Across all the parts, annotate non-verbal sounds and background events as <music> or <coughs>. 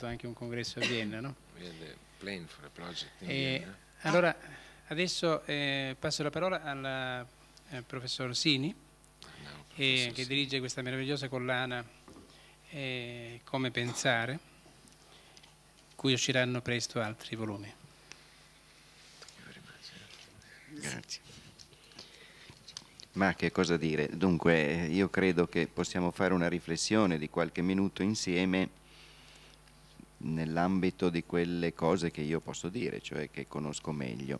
anche un congresso a Vienna, no? <coughs> Eh, Vienna. Allora, adesso eh, passo la parola al eh, professor Sini, no, eh, professor eh, che dirige questa meravigliosa collana eh, Come pensare, cui usciranno presto altri volumi. Grazie. Ma che cosa dire? Dunque, io credo che possiamo fare una riflessione di qualche minuto insieme nell'ambito di quelle cose che io posso dire, cioè che conosco meglio.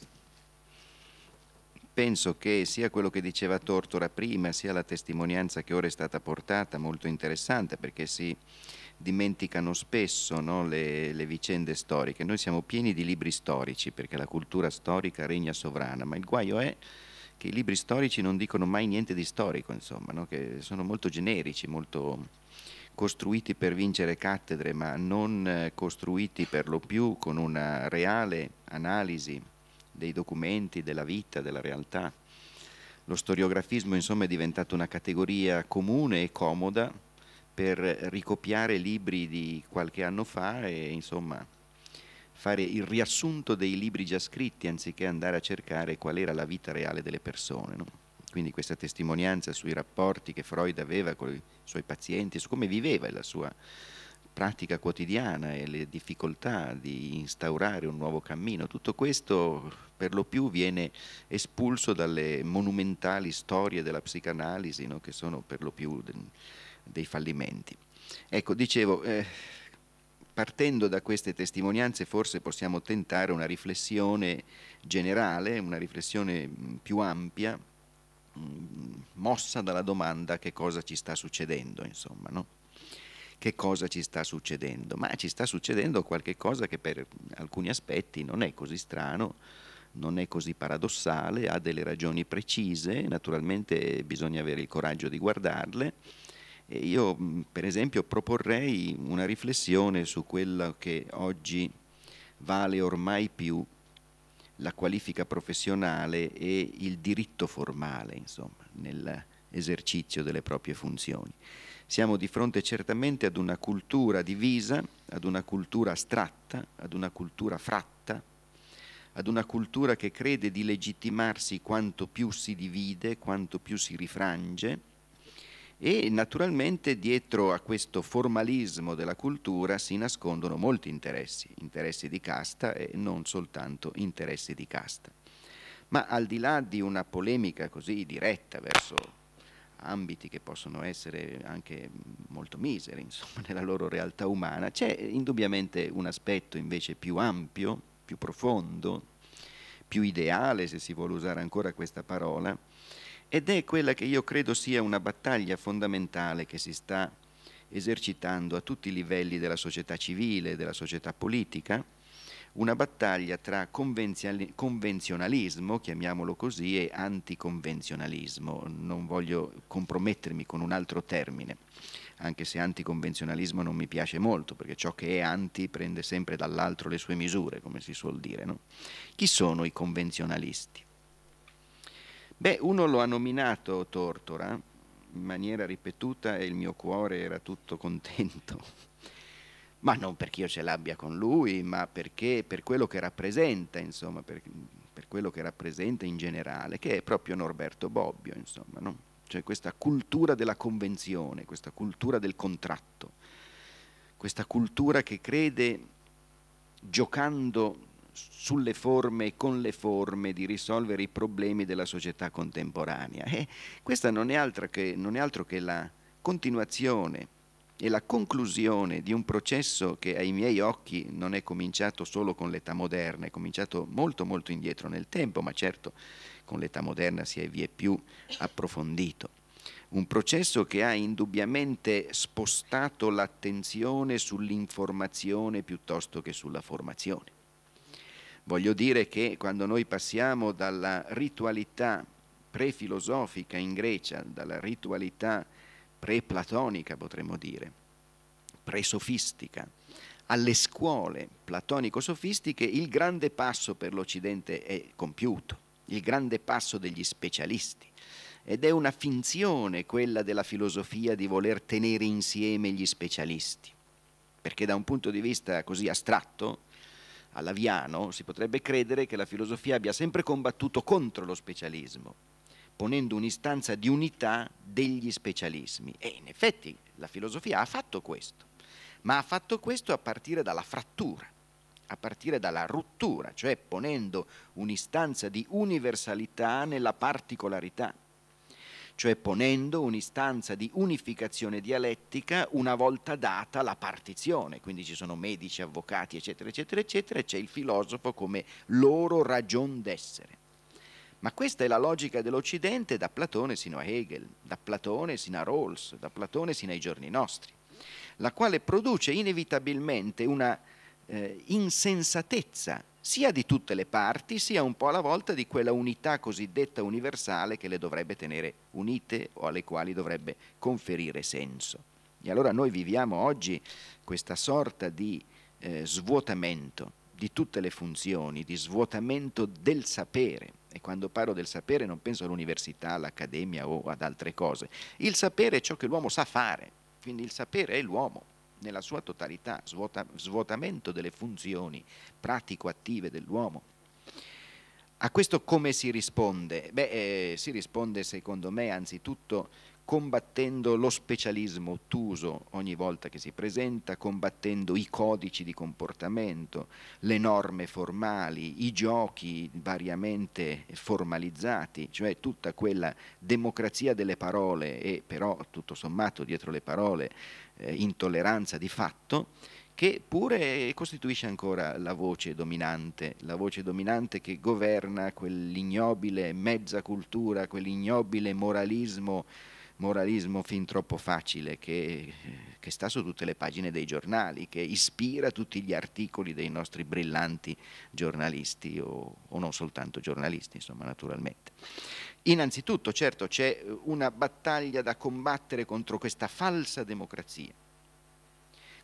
Penso che sia quello che diceva Tortora prima, sia la testimonianza che ora è stata portata molto interessante perché si dimenticano spesso no, le, le, vicende storiche. Noi siamo pieni di libri storici perché la cultura storica regna sovrana, ma il guaio è che i libri storici non dicono mai niente di storico, insomma, no, che sono molto generici, molto costruiti per vincere cattedre, ma non eh, costruiti per lo più con una reale analisi dei documenti, della vita, della realtà. Lo storiografismo insomma è diventato una categoria comune e comoda per ricopiare libri di qualche anno fa e insomma fare il riassunto dei libri già scritti anziché andare a cercare qual era la vita reale delle persone. No? quindi questa testimonianza sui rapporti che Freud aveva con i suoi pazienti, su come viveva la sua pratica quotidiana e le difficoltà di instaurare un nuovo cammino, tutto questo per lo più viene espulso dalle monumentali storie della psicanalisi, no? che sono per lo più dei fallimenti. Ecco, dicevo, eh, partendo da queste testimonianze forse possiamo tentare una riflessione generale, una riflessione più ampia Mm, mossa dalla domanda che cosa ci sta succedendo, insomma, no? Che cosa ci sta succedendo? Ma ci sta succedendo qualche cosa che per alcuni aspetti non è così strano, non è così paradossale, ha delle ragioni precise, naturalmente bisogna avere il coraggio di guardarle. E io mm, per esempio proporrei una riflessione su quello che oggi vale ormai più la qualifica professionale e il diritto formale, insomma, nell'esercizio delle proprie funzioni. Siamo di fronte certamente ad una cultura divisa, ad una cultura astratta, ad una cultura fratta, ad una cultura che crede di legittimarsi quanto più si divide, quanto più si rifrange, e naturalmente dietro a questo formalismo della cultura si nascondono molti interessi, interessi di casta e non soltanto interessi di casta. Ma al di là di una polemica così diretta verso ambiti che possono essere anche molto miseri insomma, nella loro realtà umana, c'è indubbiamente un aspetto invece più ampio, più profondo, più ideale se si vuole usare ancora questa parola, ed è quella che io credo sia una battaglia fondamentale che si sta esercitando a tutti i livelli della società civile, della società politica, una battaglia tra convenzionalismo, chiamiamolo così, e anticonvenzionalismo. Non voglio compromettermi con un altro termine, anche se anticonvenzionalismo non mi piace molto, perché ciò che è anti prende sempre dall'altro le sue misure, come si suol dire. No? Chi sono i convenzionalisti? Beh, uno lo ha nominato Tortora in maniera ripetuta e il mio cuore era tutto contento. ma non perché io ce l'abbia con lui, ma perché per quello che rappresenta, insomma, per, per quello che rappresenta in generale, che è proprio Norberto Bobbio, insomma, no? Cioè questa cultura della convenzione, questa cultura del contratto, questa cultura che crede giocando sulle forme e con le forme di risolvere i problemi della società contemporanea. E eh, questa non è, che, non è altro che la continuazione e la conclusione di un processo che ai miei occhi non è cominciato solo con l'età moderna, è cominciato molto molto indietro nel tempo, ma certo con l'età moderna si è vie più approfondito. Un processo che ha indubbiamente spostato l'attenzione sull'informazione piuttosto che sulla formazione. Voglio dire che quando noi passiamo dalla ritualità prefilosofica in Grecia, dalla ritualità pre-platonica potremmo dire, pre-sofistica, alle scuole platonico-sofistiche, il grande passo per l'Occidente è compiuto, il grande passo degli specialisti ed è una finzione quella della filosofia di voler tenere insieme gli specialisti, perché da un punto di vista così astratto a Laviano, si potrebbe credere che la filosofia abbia sempre combattuto contro lo specialismo, ponendo un'istanza di unità degli specialismi. E in effetti la filosofia ha fatto questo, ma ha fatto questo a partire dalla frattura, a partire dalla rottura, cioè ponendo un'istanza di universalità nella particolarità cioè ponendo un'istanza di unificazione dialettica una volta data la partizione, quindi ci sono medici, avvocati, eccetera, eccetera, eccetera, e c'è il filosofo come loro ragion d'essere. Ma questa è la logica dell'Occidente da Platone sino a Hegel, da Platone sino a Rawls, da Platone sino ai giorni nostri, la quale produce inevitabilmente una eh, insensatezza sia di tutte le parti, sia un po' alla volta di quella unità cosiddetta universale che le dovrebbe tenere unite o alle quali dovrebbe conferire senso. E allora noi viviamo oggi questa sorta di eh, svuotamento di tutte le funzioni, di svuotamento del sapere. E quando parlo del sapere non penso all'università, all'accademia o ad altre cose. Il sapere è ciò che l'uomo sa fare, quindi il sapere è l'uomo nella sua totalità, svuota, svuotamento delle funzioni pratico-attive dell'uomo. A questo come si risponde? Beh, eh, si risponde secondo me anzitutto combattendo lo specialismo ottuso ogni volta che si presenta, combattendo i codici di comportamento, le norme formali, i giochi variamente formalizzati, cioè tutta quella democrazia delle parole e però tutto sommato dietro le parole eh, intolleranza di fatto, che pure costituisce ancora la voce dominante, la voce dominante che governa quell'ignobile mezza cultura, quell'ignobile moralismo, moralismo fin troppo facile che, eh, che sta su tutte le pagine dei giornali, che ispira tutti gli articoli dei nostri brillanti giornalisti o, o non soltanto giornalisti, insomma, naturalmente. Innanzitutto, certo, c'è eh, una battaglia da combattere contro questa falsa democrazia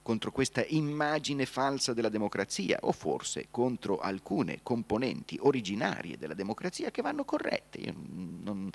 contro questa immagine falsa della democrazia o forse contro alcune componenti originarie della democrazia che vanno corrette. Non,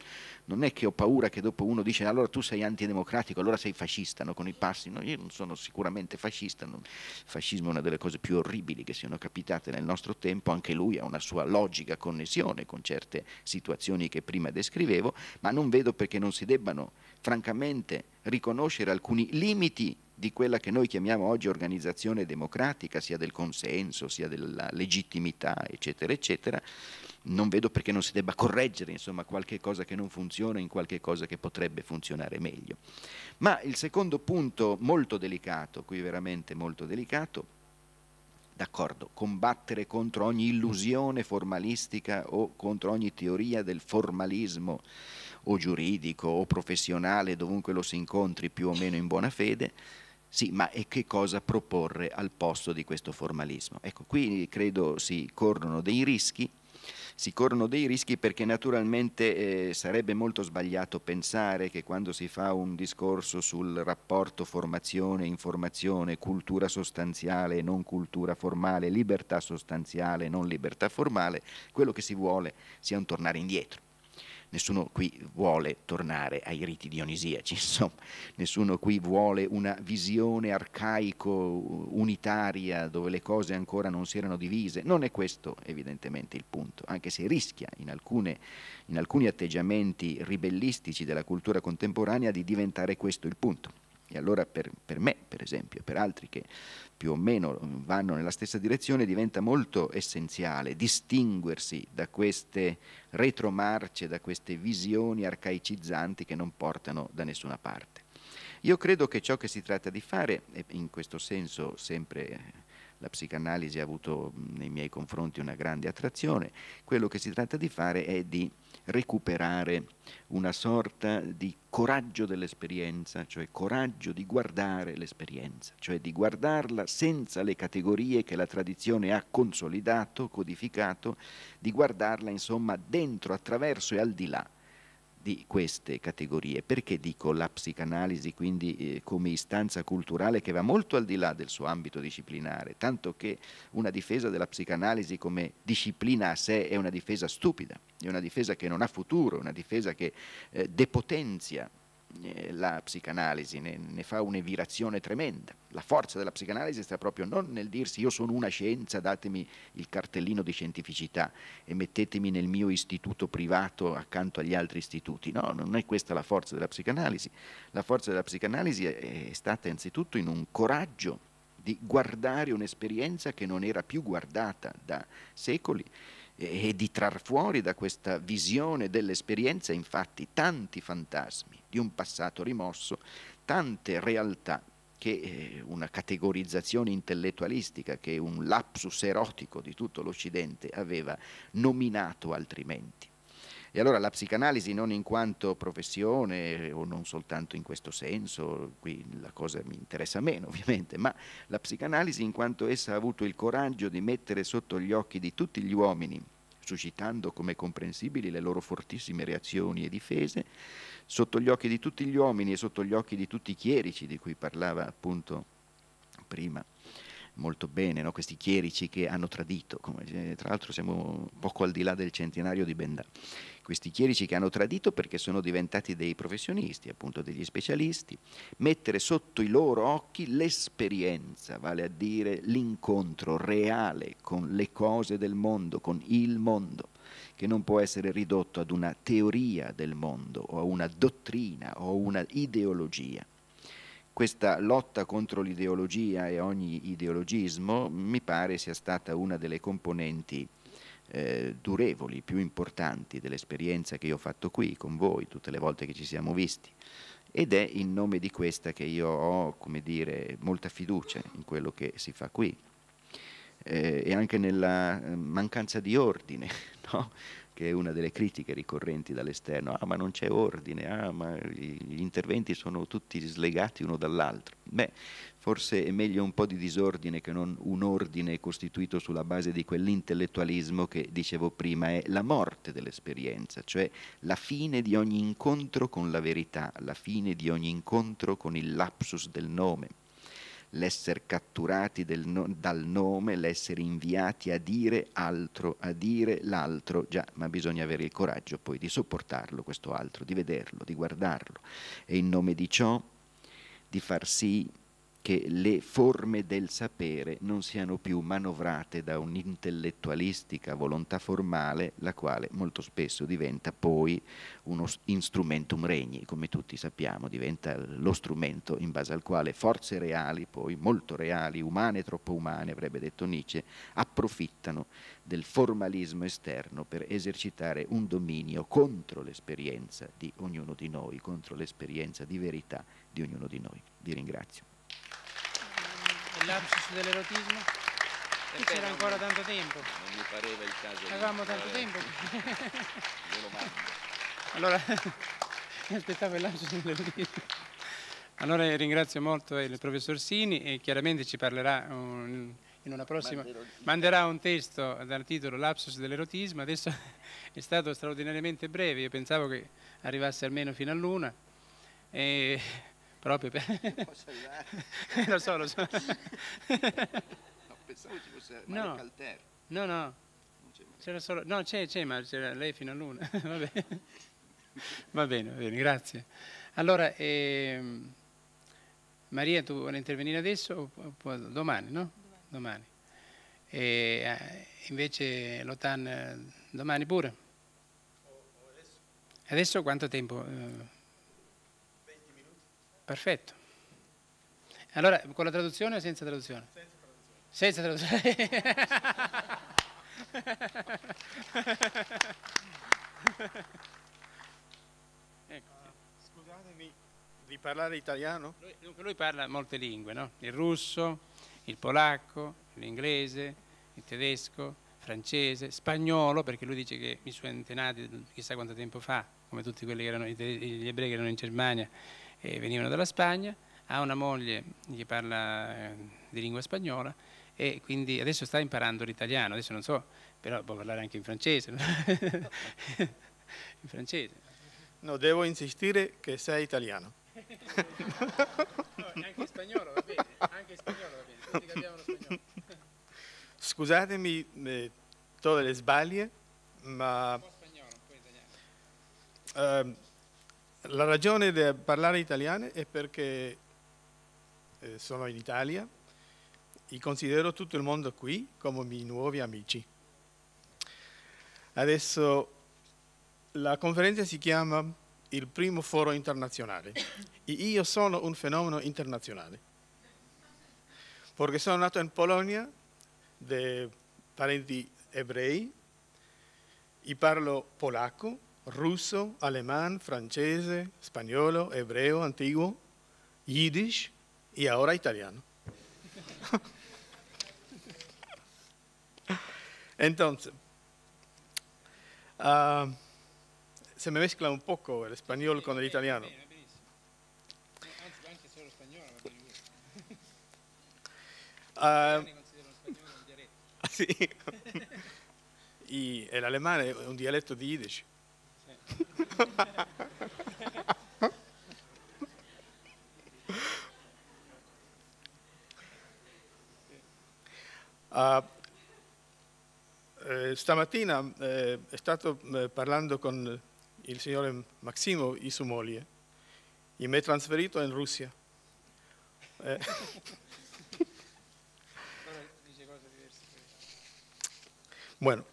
non, è che ho paura che dopo uno dice allora tu sei antidemocratico, allora sei fascista, no? con i passi, no? io non sono sicuramente fascista, non... il fascismo è una delle cose più orribili che siano capitate nel nostro tempo, anche lui ha una sua logica connessione con certe situazioni che prima descrivevo, ma non vedo perché non si debbano francamente riconoscere alcuni limiti di quella che noi chiamiamo oggi organizzazione democratica, sia del consenso, sia della legittimità, eccetera, eccetera, non vedo perché non si debba correggere insomma, qualche cosa che non funziona in qualche cosa che potrebbe funzionare meglio. Ma il secondo punto molto delicato, qui veramente molto delicato, d'accordo, combattere contro ogni illusione formalistica o contro ogni teoria del formalismo o giuridico o professionale, dovunque lo si incontri più o meno in buona fede, sì, ma e che cosa proporre al posto di questo formalismo? Ecco, qui credo si corrono dei rischi, si corrono dei rischi perché naturalmente eh, sarebbe molto sbagliato pensare che quando si fa un discorso sul rapporto formazione-informazione, cultura sostanziale e non cultura formale, libertà sostanziale e non libertà formale, quello che si vuole sia un tornare indietro nessuno qui vuole tornare ai riti dionisiaci, <laughs> insomma, nessuno qui vuole una visione arcaico, unitaria, dove le cose ancora non si erano divise, non è questo evidentemente il punto, anche se rischia in, alcune, in alcuni atteggiamenti ribellistici della cultura contemporanea di diventare questo il punto. E allora per, per, me, per esempio, e per altri che più o meno mm, vanno nella stessa direzione, diventa molto essenziale distinguersi da queste retromarce, da queste visioni arcaicizzanti che non portano da nessuna parte. Io credo che ciò che si tratta di fare, e in questo senso sempre la psicanalisi ha avuto nei miei confronti una grande attrazione, quello che si tratta di fare è di recuperare una sorta di coraggio dell'esperienza, cioè coraggio di guardare l'esperienza, cioè di guardarla senza le categorie che la tradizione ha consolidato, codificato, di guardarla insomma dentro, attraverso e al di là di queste categorie. Perché dico la psicanalisi quindi eh, come istanza culturale che va molto al di là del suo ambito disciplinare, tanto che una difesa della psicanalisi come disciplina a sé è una difesa stupida, è una difesa che non ha futuro, è una difesa che eh, depotenzia eh, la psicanalisi, ne, ne fa un'evirazione tremenda. La forza della psicanalisi sta proprio non nel dirsi io sono una scienza, datemi il cartellino di scientificità e mettetemi nel mio istituto privato accanto agli altri istituti. No, non è questa la forza della psicanalisi. La forza della psicanalisi è, stata innanzitutto in un coraggio di guardare un'esperienza che non era più guardata da secoli e, di trar fuori da questa visione dell'esperienza infatti tanti fantasmi di un passato rimosso, tante realtà che eh, una categorizzazione intellettualistica, che un lapsus erotico di tutto l'Occidente aveva nominato altrimenti. E allora la psicanalisi non in quanto professione eh, o non soltanto in questo senso, qui la cosa mi interessa meno <laughs> ovviamente, ma la psicanalisi in quanto essa ha avuto il coraggio di mettere sotto gli occhi di tutti gli uomini suscitando come comprensibili le loro fortissime reazioni e difese, sotto gli occhi di tutti gli uomini e sotto gli occhi di tutti i chierici di cui parlava appunto prima molto bene, no? questi chierici che hanno tradito, come, eh, tra l'altro siamo poco al di là del centenario di Bendà questi chierici che hanno tradito perché sono diventati dei professionisti, appunto degli specialisti, mettere sotto i loro occhi l'esperienza, vale a dire l'incontro reale con le cose del mondo, con il mondo che non può essere ridotto ad una teoria del mondo o a una dottrina o a una ideologia. Questa lotta contro l'ideologia e ogni ideologismo mi pare sia stata una delle componenti eh, durevoli, più importanti dell'esperienza che io ho fatto qui con voi tutte le volte che ci siamo visti. Ed è in nome di questa che io ho, come dire, molta fiducia in quello che si fa qui. Eh, e anche nella eh, mancanza di ordine, <laughs> no? che è una delle critiche ricorrenti dall'esterno, ah ma non c'è ordine, ah ma gli interventi sono tutti slegati uno dall'altro. Beh, forse è meglio un po' di disordine che non un ordine costituito sulla base di quell'intellettualismo che dicevo prima è la morte dell'esperienza, cioè la fine di ogni incontro con la verità, la fine di ogni incontro con il lapsus del nome l'essere catturati no, dal nome, l'essere inviati a dire altro, a dire l'altro, già, ma bisogna avere il coraggio poi di sopportarlo questo altro, di vederlo, di guardarlo. E in nome di ciò, di far sì che le forme del sapere non siano più manovrate da un'intellettualistica volontà formale, la quale molto spesso diventa poi uno instrumentum regni, come tutti sappiamo, diventa lo strumento in base al quale forze reali, poi molto reali, umane, troppo umane, avrebbe detto Nietzsche, approfittano del formalismo esterno per esercitare un dominio contro l'esperienza di ognuno di noi, contro l'esperienza di verità di ognuno di noi. Vi ringrazio l'apsis dell'erotismo e c'era ancora tanto tempo. Non mi pareva il caso. Avevamo tanto tempo. <laughs> allora, <laughs> mi aspettavo l'apsis dell'erotismo. Allora ringrazio molto eh, il professor Sini e chiaramente ci parlerà un, in una prossima manderà un testo dal titolo Lapsus dell'erotismo, adesso <laughs> è stato straordinariamente breve, io pensavo che arrivasse almeno fino all'una. E proprio per... <laughs> lo so, lo so. no, pensavo ci fosse Mario no. Calter. No, no. C'era solo... No, c'è, c'è, ma c'era lei fino all'una. <laughs> va bene. Va bene, va bene, grazie. Allora, eh, Maria, tu vuoi intervenire adesso o domani, no? Domani. domani. E, eh, invece Lotan eh, domani pure? Adesso adesso quanto tempo? Eh, Perfetto. Allora, con la traduzione o senza traduzione? Senza traduzione. Senza traduzione. <laughs> ecco. uh, scusatemi di parlare italiano? Lui, lui parla molte lingue, no? Il russo, il polacco, l'inglese, il tedesco, francese, spagnolo, perché lui dice che i suoi antenati chissà quanto tempo fa, come tutti quelli che erano gli ebrei che erano in Germania, e venivano dalla Spagna, ha una moglie che parla eh, di lingua spagnola e quindi adesso sta imparando l'italiano, adesso non so, però può parlare anche in francese. <laughs> in francese. No, devo insistere che sei italiano. no, anche spagnolo va bene, anche spagnolo va bene, tutti capiamo lo spagnolo. Scusatemi eh, tutte le sbaglie, ma... Un po' spagnolo, un po' italiano. Uh, la ragione di parlare italiano è perché eh, sono in Italia e considero tutto il mondo qui come i miei nuovi amici. Adesso la conferenza si chiama il primo foro internazionale e io sono un fenomeno internazionale perché sono nato in Polonia da parenti ebrei e parlo polacco ruso, alemán, francés, español, hebreo, antiguo, yiddish y ahora italiano. <laughs> Entonces, ah, se me mezcla un poco el español con el italiano. Ah, <laughs> sí. <laughs> y el alemán es un dialecto de yiddish. <laughs> Ah, eh, esta mañana eh, he estado hablando eh, parlando con el señor Maximo y su moglie y me he transferido in Rusia <laughs> bueno,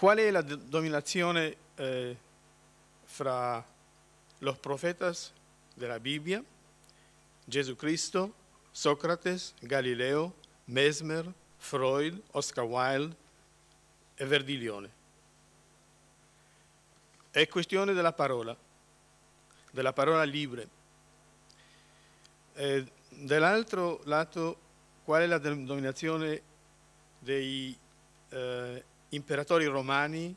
qual è la dominazione eh, fra los profetas della Bibbia, Gesù Cristo, Socrates, Galileo, Mesmer, Freud, Oscar Wilde e Verdiglione. È questione della parola, della parola libre. Eh, dall'altro lato, qual è la dominazione dei eh, imperatori romani,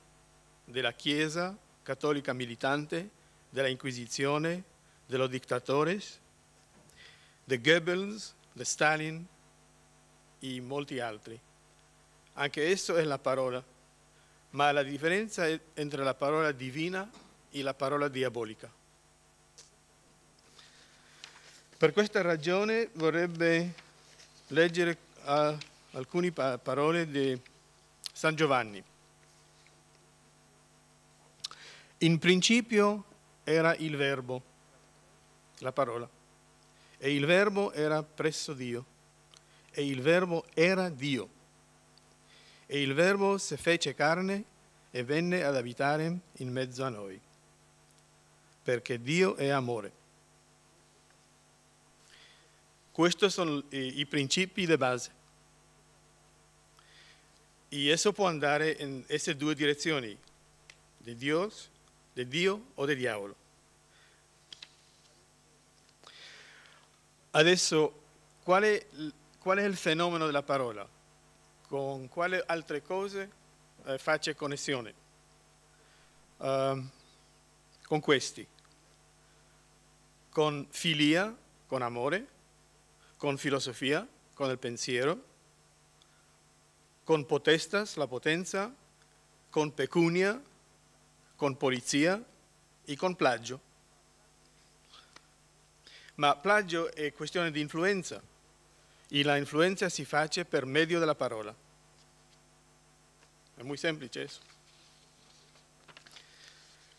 della Chiesa cattolica militante, della Inquisizione, dello dittatore, de Goebbels, de Stalin e molti altri. Anche esso è la parola, ma la differenza è tra la parola divina e la parola diabolica. Per questa ragione vorrebbe leggere alcune parole di San Giovanni. In principio era il verbo, la parola, e il verbo era presso Dio, e il verbo era Dio. E il verbo si fece carne e venne ad abitare in mezzo a noi, perché Dio è amore. Questi sono i principi di base. E eso può andare in queste due direzioni, di Dio, di Dio o del diavolo. Adesso, qual è, qual è il fenomeno della parola? Con quali altre cose eh, faccio connessione? Uh, um, con questi, con filia, con amore, con filosofia, con il pensiero, con potestas, la potenza, con pecunia, con polizia e con plagio. Ma plagio è questione di influenza e la influenza si fa per medio della parola. È molto semplice questo.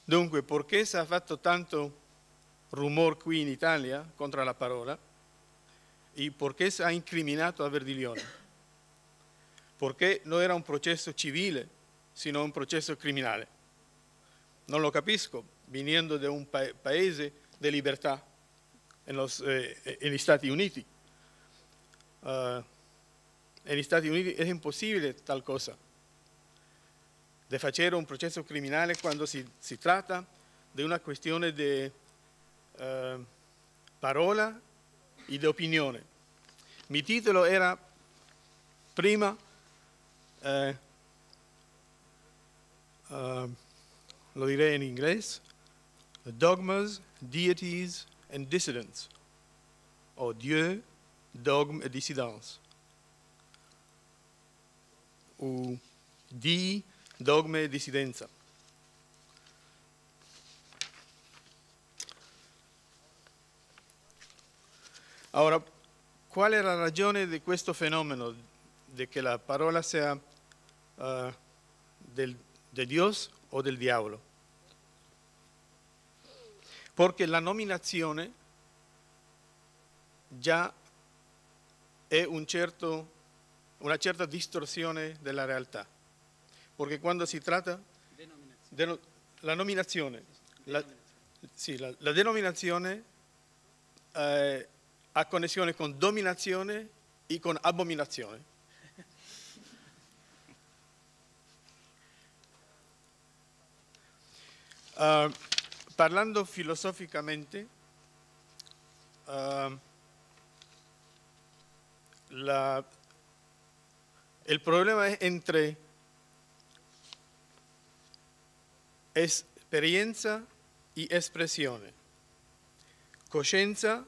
Dunque, perché si è fatto tanto rumore qui in Italia contro la parola e perché si è incriminato a Verdiglione? perché non era un processo civile, sino un processo criminale. Non lo capisco, venendo da un pa paese di libertà, los, eh, negli Stati Uniti. Uh, ah, negli Stati Uniti è impossibile tal cosa, di fare un processo criminale quando si, si tratta di una questione di uh, ah, parola e di opinione. Mi titolo era prima eh, uh, lo direi in inglese, dogmas, deities and dissidents, o oh, Dieu, dogme e dissidence, o di, dogme e dissidenza. Ora, qual è la ragione di questo fenomeno, di che la parola sia uh, del, de Dios o del diavolo. Perché la nominazione già è un certo, una certa distorsione della realtà. Perché quando si tratta... Denominazione. la nominazione. Denominazione. La, sì, la, la denominazione eh, ha connessione con dominazione e con abominazione. Uh, parlando filosoficamente, uh, ah, la, el problema es entre esperienza y espressione, coscienza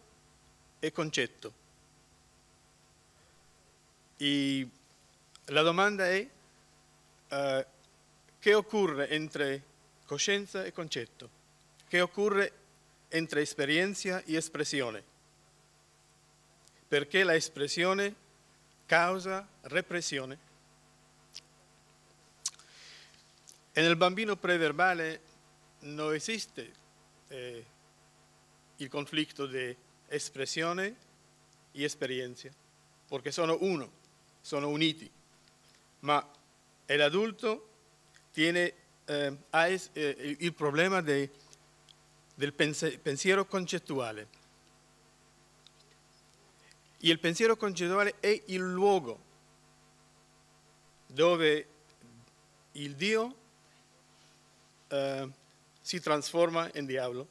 e concetto. Y la domanda è uh, ah, che ocurre entre coscienza e concetto, che occorre entre esperienza e espressione, perché la espressione causa repressione. E nel bambino preverbale non esiste eh, il conflitto di espressione e esperienza, perché sono uno, sono uniti, ma l'adulto tiene eh, ha eh, il problema dei, del pensiero concettuale. E Il pensiero concettuale è il luogo dove il Dio eh, si trasforma in diavolo.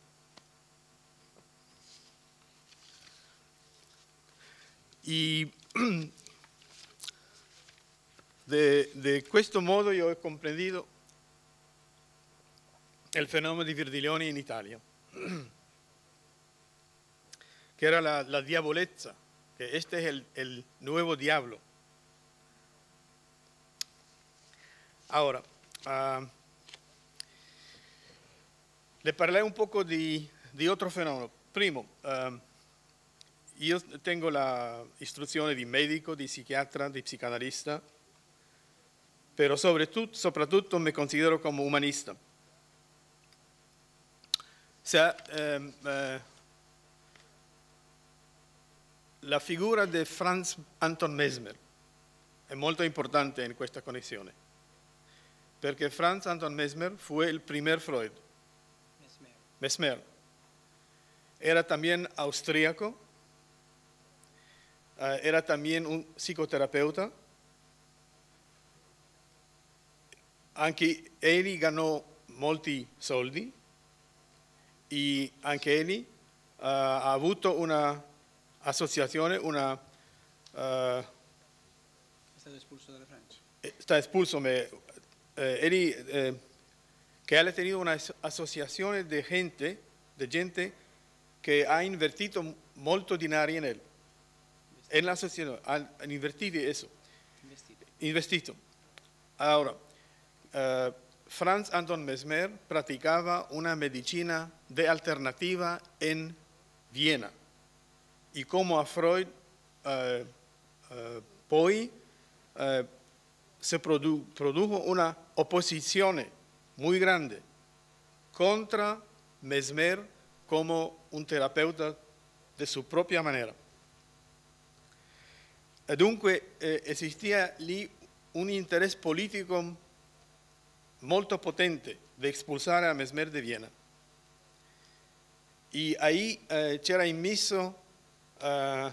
<clears throat> E di questo modo io ho comprendido e il fenomeno di Virgilioni in Italia, <clears throat> che era la, la diabolezza, che este es il, el nuevo diablo. Ora, uh, ah, le parlerò un po' di, de altro fenomeno. Primo, uh, ah, io tengo la istruzione di medico, di psichiatra, di psicanalista, però soprattutto, soprattutto mi considero come umanista. Se, ehm, eh, la figura di Franz Anton Mesmer è molto importante in questa connessione, perché Franz Anton Mesmer fu il primo Freud. Mesmer. Era anche austriaco, eh, era anche un psicoterapeuta. Anche egli ganò molti soldi e anche egli uh, eh, ha avuto un'associazione, una... una uh, è stato espulso dalla Francia. Eh, sta espulso, ma eh, egli, eh, che ha tenido un'associazione di gente, di gente che ha invertito molto denaro in él. En la sociedad han, invertido eso. Investido. Investido. Ahora, uh, Franz Anton Mesmer praticava una medicina de alternativa en Viena. Y como a Freud, eh, eh, poi eh, se produ produjo una oposición muy grande contra Mesmer como un terapeuta de su propia manera. Dunque esistía eh, lì un interesse politico molto potente di espulsare a Mesmer di Vienna. E ahí eh, c'era immesso eh,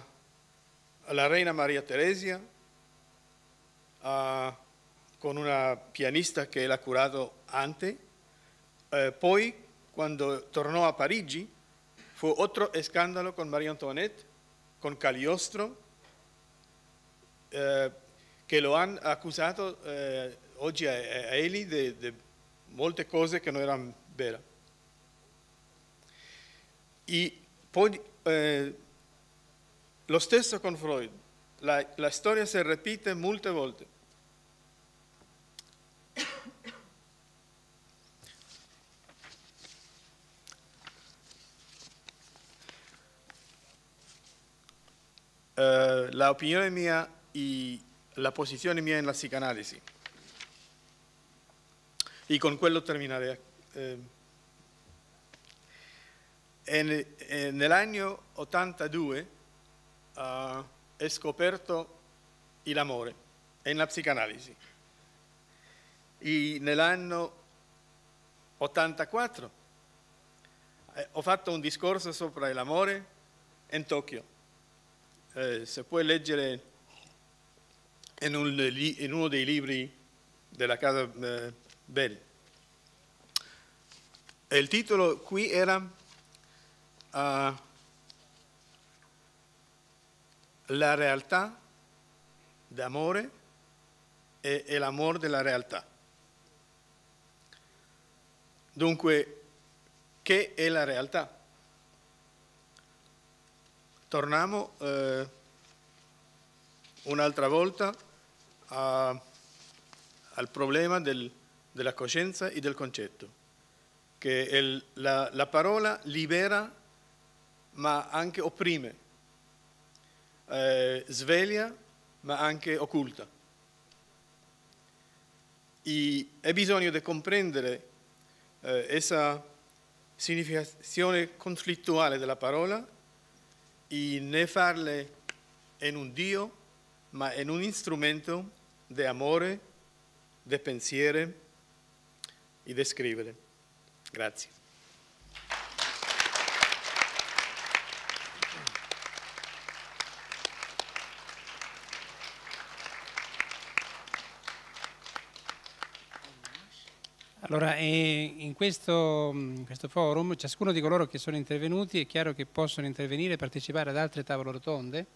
la reina Maria Teresia eh, con una pianista che l'ha curato ante. Eh, poi, quando tornò a Parigi, fu altro scandalo con Maria Antoinette, con Cagliostro, eh, che lo hanno accusato eh, oggi a, a Eli di, molte cose che non erano vere. E poi eh, lo stesso con Freud, la, la storia si ripete molte volte. Uh, la opinione mia e la posizione mia nella psicanalisi. Y con quello terminaré. Eh, en, en, nell'anno 82 eh, è scoperto l'amore nella psicanalisi. E nell'anno 84 eh, ho fatto un discorso sopra l'amore in Tokyo. Eh, se puoi leggere in, un, in, uno dei libri della casa eh, Bene. E il titolo qui era uh, La realtà d'amore e, e l'amore della realtà. Dunque, che è la realtà? Torniamo eh, un'altra volta a, al problema del, della coscienza e del concetto, che il, la, la, parola libera ma anche opprime, eh, sveglia ma anche occulta. E è bisogno di comprendere eh, essa significazione conflittuale della parola e ne farle in un Dio, ma in un strumento di amore, di pensiero, di descrivere. Grazie. Allora, in questo, in questo, forum ciascuno di coloro che sono intervenuti è chiaro che possono intervenire e partecipare ad altre tavole rotonde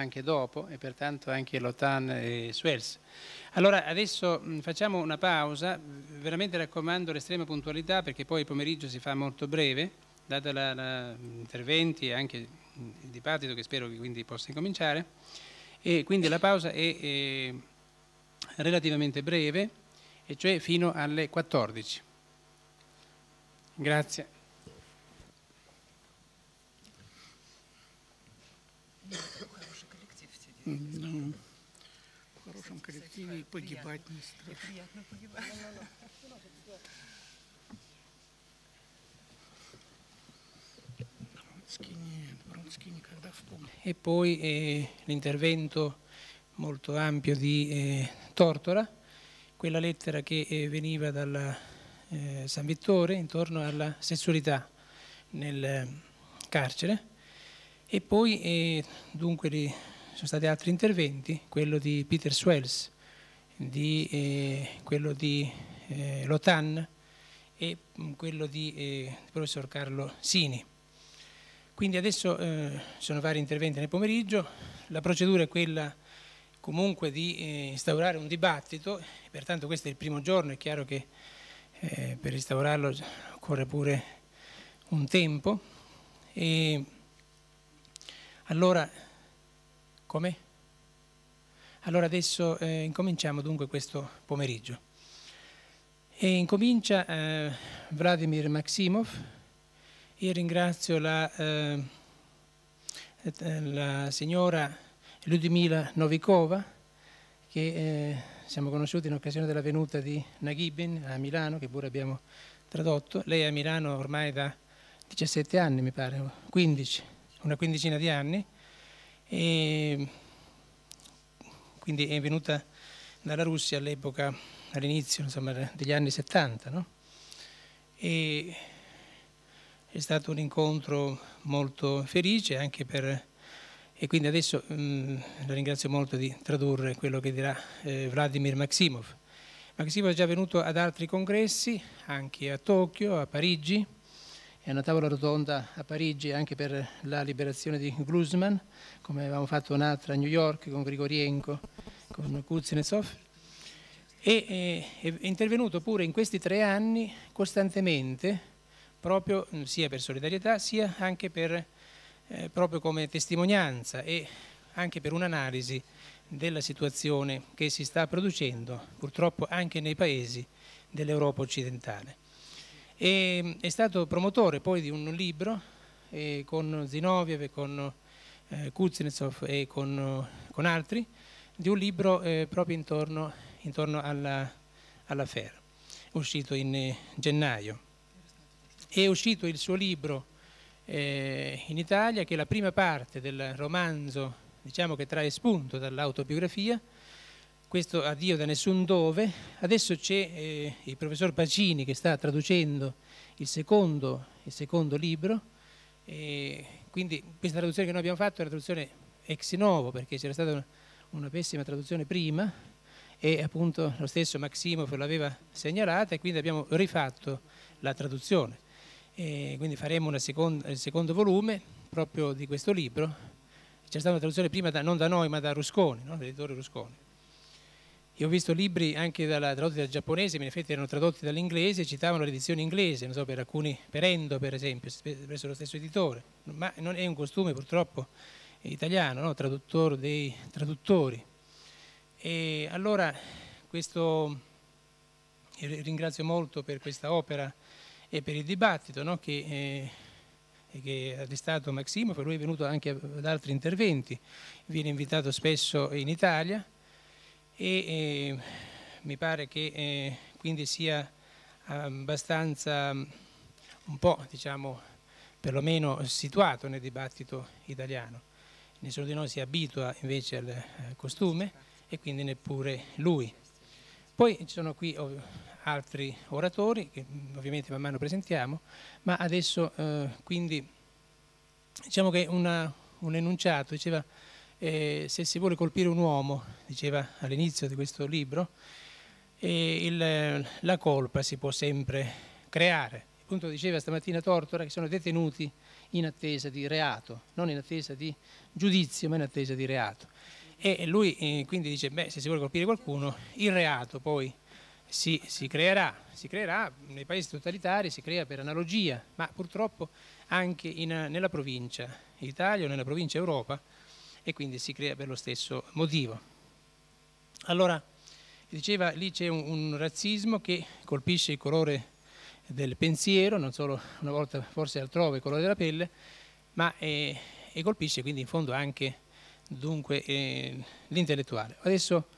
anche dopo e pertanto anche Lotan e Suez. Allora adesso facciamo una pausa, veramente raccomando l'estrema puntualità perché poi il pomeriggio si fa molto breve, data gli interventi e anche il dibattito che spero che quindi possa incominciare e quindi la pausa è, è relativamente breve e cioè fino alle 14. Grazie. Да. В хорошем коллективе погибать не страшно. Приятно погибать. E poi eh, l'intervento molto ampio di eh, Tortora, quella lettera che eh, veniva da eh, San Vittore intorno alla sessualità nel eh, carcere e poi eh, dunque sono stati altri interventi, quello di Peter Swells, di, eh, quello di eh, Lotan e mm, quello di eh, professor Carlo Sini. Quindi adesso eh, sono vari interventi nel pomeriggio, la procedura è quella comunque di eh, instaurare un dibattito, pertanto questo è il primo giorno, è chiaro che eh, per instaurarlo occorre pure un tempo. E allora come? Allora adesso eh, incominciamo dunque questo pomeriggio. E incomincia eh, Vladimir Maximov. Io ringrazio la, eh, eh la signora Ludmila Novikova, che eh, siamo conosciuti in occasione della venuta di Nagibin a Milano, che pure abbiamo tradotto. Lei è a Milano ormai da 17 anni, mi pare, 15, una quindicina di anni e quindi è venuta dalla Russia all'epoca, all'inizio degli anni 70, no? E è stato un incontro molto felice anche per... E quindi adesso mh, mm, la ringrazio molto di tradurre quello che dirà eh, Vladimir Maximov. Maximov è già venuto ad altri congressi, anche a Tokyo, a Parigi, e una tavola rotonda a Parigi anche per la liberazione di Glusman, come avevamo fatto un'altra a New York con Grigorienko, con Kuznetsov. E è intervenuto pure in questi tre anni costantemente, proprio mm, sia per solidarietà sia anche per, eh, proprio come testimonianza e anche per un'analisi della situazione che si sta producendo purtroppo anche nei paesi dell'Europa occidentale. E, mm, è stato promotore poi di un libro eh, con Zinoviev, con eh, Kuznetsov e con, con, altri, di un libro eh, proprio intorno, intorno alla, alla FER, uscito in eh, gennaio. È uscito il suo libro eh, in Italia, che è la prima parte del romanzo diciamo, che trae spunto dall'autobiografia, questo addio da nessun dove. Adesso c'è eh, il professor Pacini che sta traducendo il secondo, il secondo libro, e quindi questa traduzione che noi abbiamo fatto è una traduzione ex novo perché c'era stata una, una pessima traduzione prima e appunto lo stesso Maximov l'aveva segnalata e quindi abbiamo rifatto la traduzione. E quindi faremo seconda, il secondo volume proprio di questo libro. C'è stata una traduzione prima da, non da noi ma da Rusconi, no? dall'editore Rusconi. Io ho visto libri anche dalla, tradotti dal giapponese, in effetti erano tradotti dall'inglese, citavano l'edizione inglese, non so, per alcuni, per Endo per esempio, presso lo stesso editore, ma non è un costume purtroppo italiano, no? traduttore dei traduttori. E allora questo, ringrazio molto per questa opera e per il dibattito no? che, eh, che, è stato Maximo, per lui è venuto anche ad altri interventi, viene invitato spesso in Italia e eh, mi pare che eh, quindi sia abbastanza mm, un po', diciamo, perlomeno situato nel dibattito italiano. Nessuno di noi si abitua invece al costume e quindi neppure lui. Poi ci sono qui oh, altri oratori che mm, ovviamente man mano presentiamo, ma adesso eh, quindi diciamo che una, un enunciato diceva eh, se si vuole colpire un uomo, diceva all'inizio di questo libro, eh, il, la colpa si può sempre creare. Appunto diceva stamattina Tortora che sono detenuti in attesa di reato, non in attesa di giudizio, ma in attesa di reato. E lui eh, quindi dice, beh, se si vuole colpire qualcuno, il reato poi si, si, creerà, si creerà nei paesi totalitari, si crea per analogia, ma purtroppo anche in, nella provincia Italia o nella provincia Europa e quindi si crea per lo stesso motivo. Allora, diceva, lì c'è un, un razzismo che colpisce il colore del pensiero, non solo una volta forse altrove il colore della pelle, ma eh, e colpisce quindi in fondo anche dunque eh, l'intellettuale. Adesso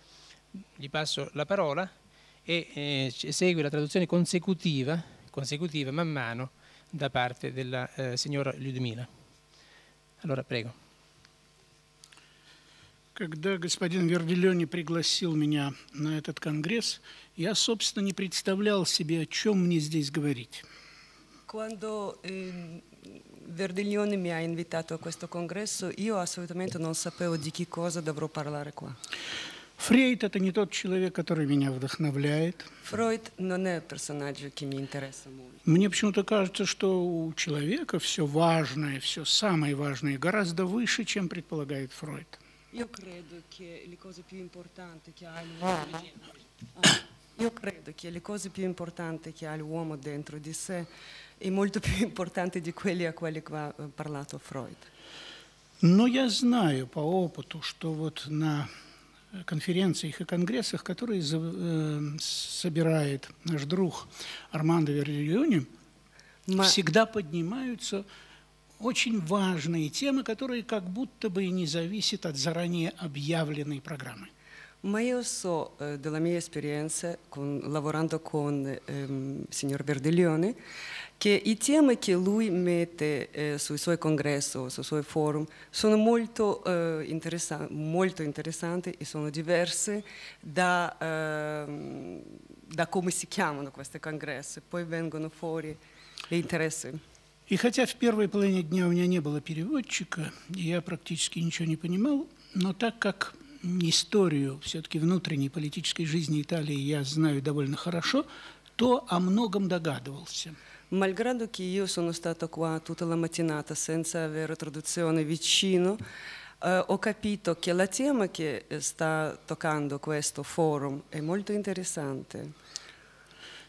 gli passo la parola e eh, segue la traduzione consecutiva, consecutiva man mano da parte della eh, signora Ludmila. Allora prego. Когда господин Верделёни пригласил меня на этот конгресс, я, собственно, не представлял себе, о чем мне здесь говорить. Quando eh, Verdiglione mi ha invitato a questo congresso, io assolutamente non sapevo di che cosa dovrò parlare qua. Фрейд – это не тот человек, который меня вдохновляет. Фрейд – non è personaggio che mi interessa molto. Мне почему-то кажется, что у человека все важное, все самое важное гораздо выше, чем предполагает Фрейд. Io credo che le cose più importanti che ha l'uomo, io credo che le cose più importanti che ha l'uomo dentro di sé è molto più importante di quelle a quali ha parlato Freud. Но я знаю по опыту, что вот на конференциях и конгрессах, которые собирает наш друг Армандо Верлиони, Ma... всегда поднимаются очень важные темы, которые как будто бы не зависят от заранее объявленной программы. Ma со so eh, dalla con, lavorando con signor Verdiglione che i temi che lui mette sui suoi congressi, sui suoi forum, sono molto, interessanti, molto interessanti e sono diversi da, da come si chiamano questi congressi, poi vengono fuori gli interessi. И хотя в первой половине дня у меня не было переводчика, я практически ничего не понимал, но так как историю все-таки внутренней политической жизни Италии я знаю довольно хорошо, то о многом догадывался. Malgrado che io sono stato qua tutta la mattinata senza avere traduzione vicino, eh, ho capito che la tema che eh, sta toccando questo forum è molto interessante.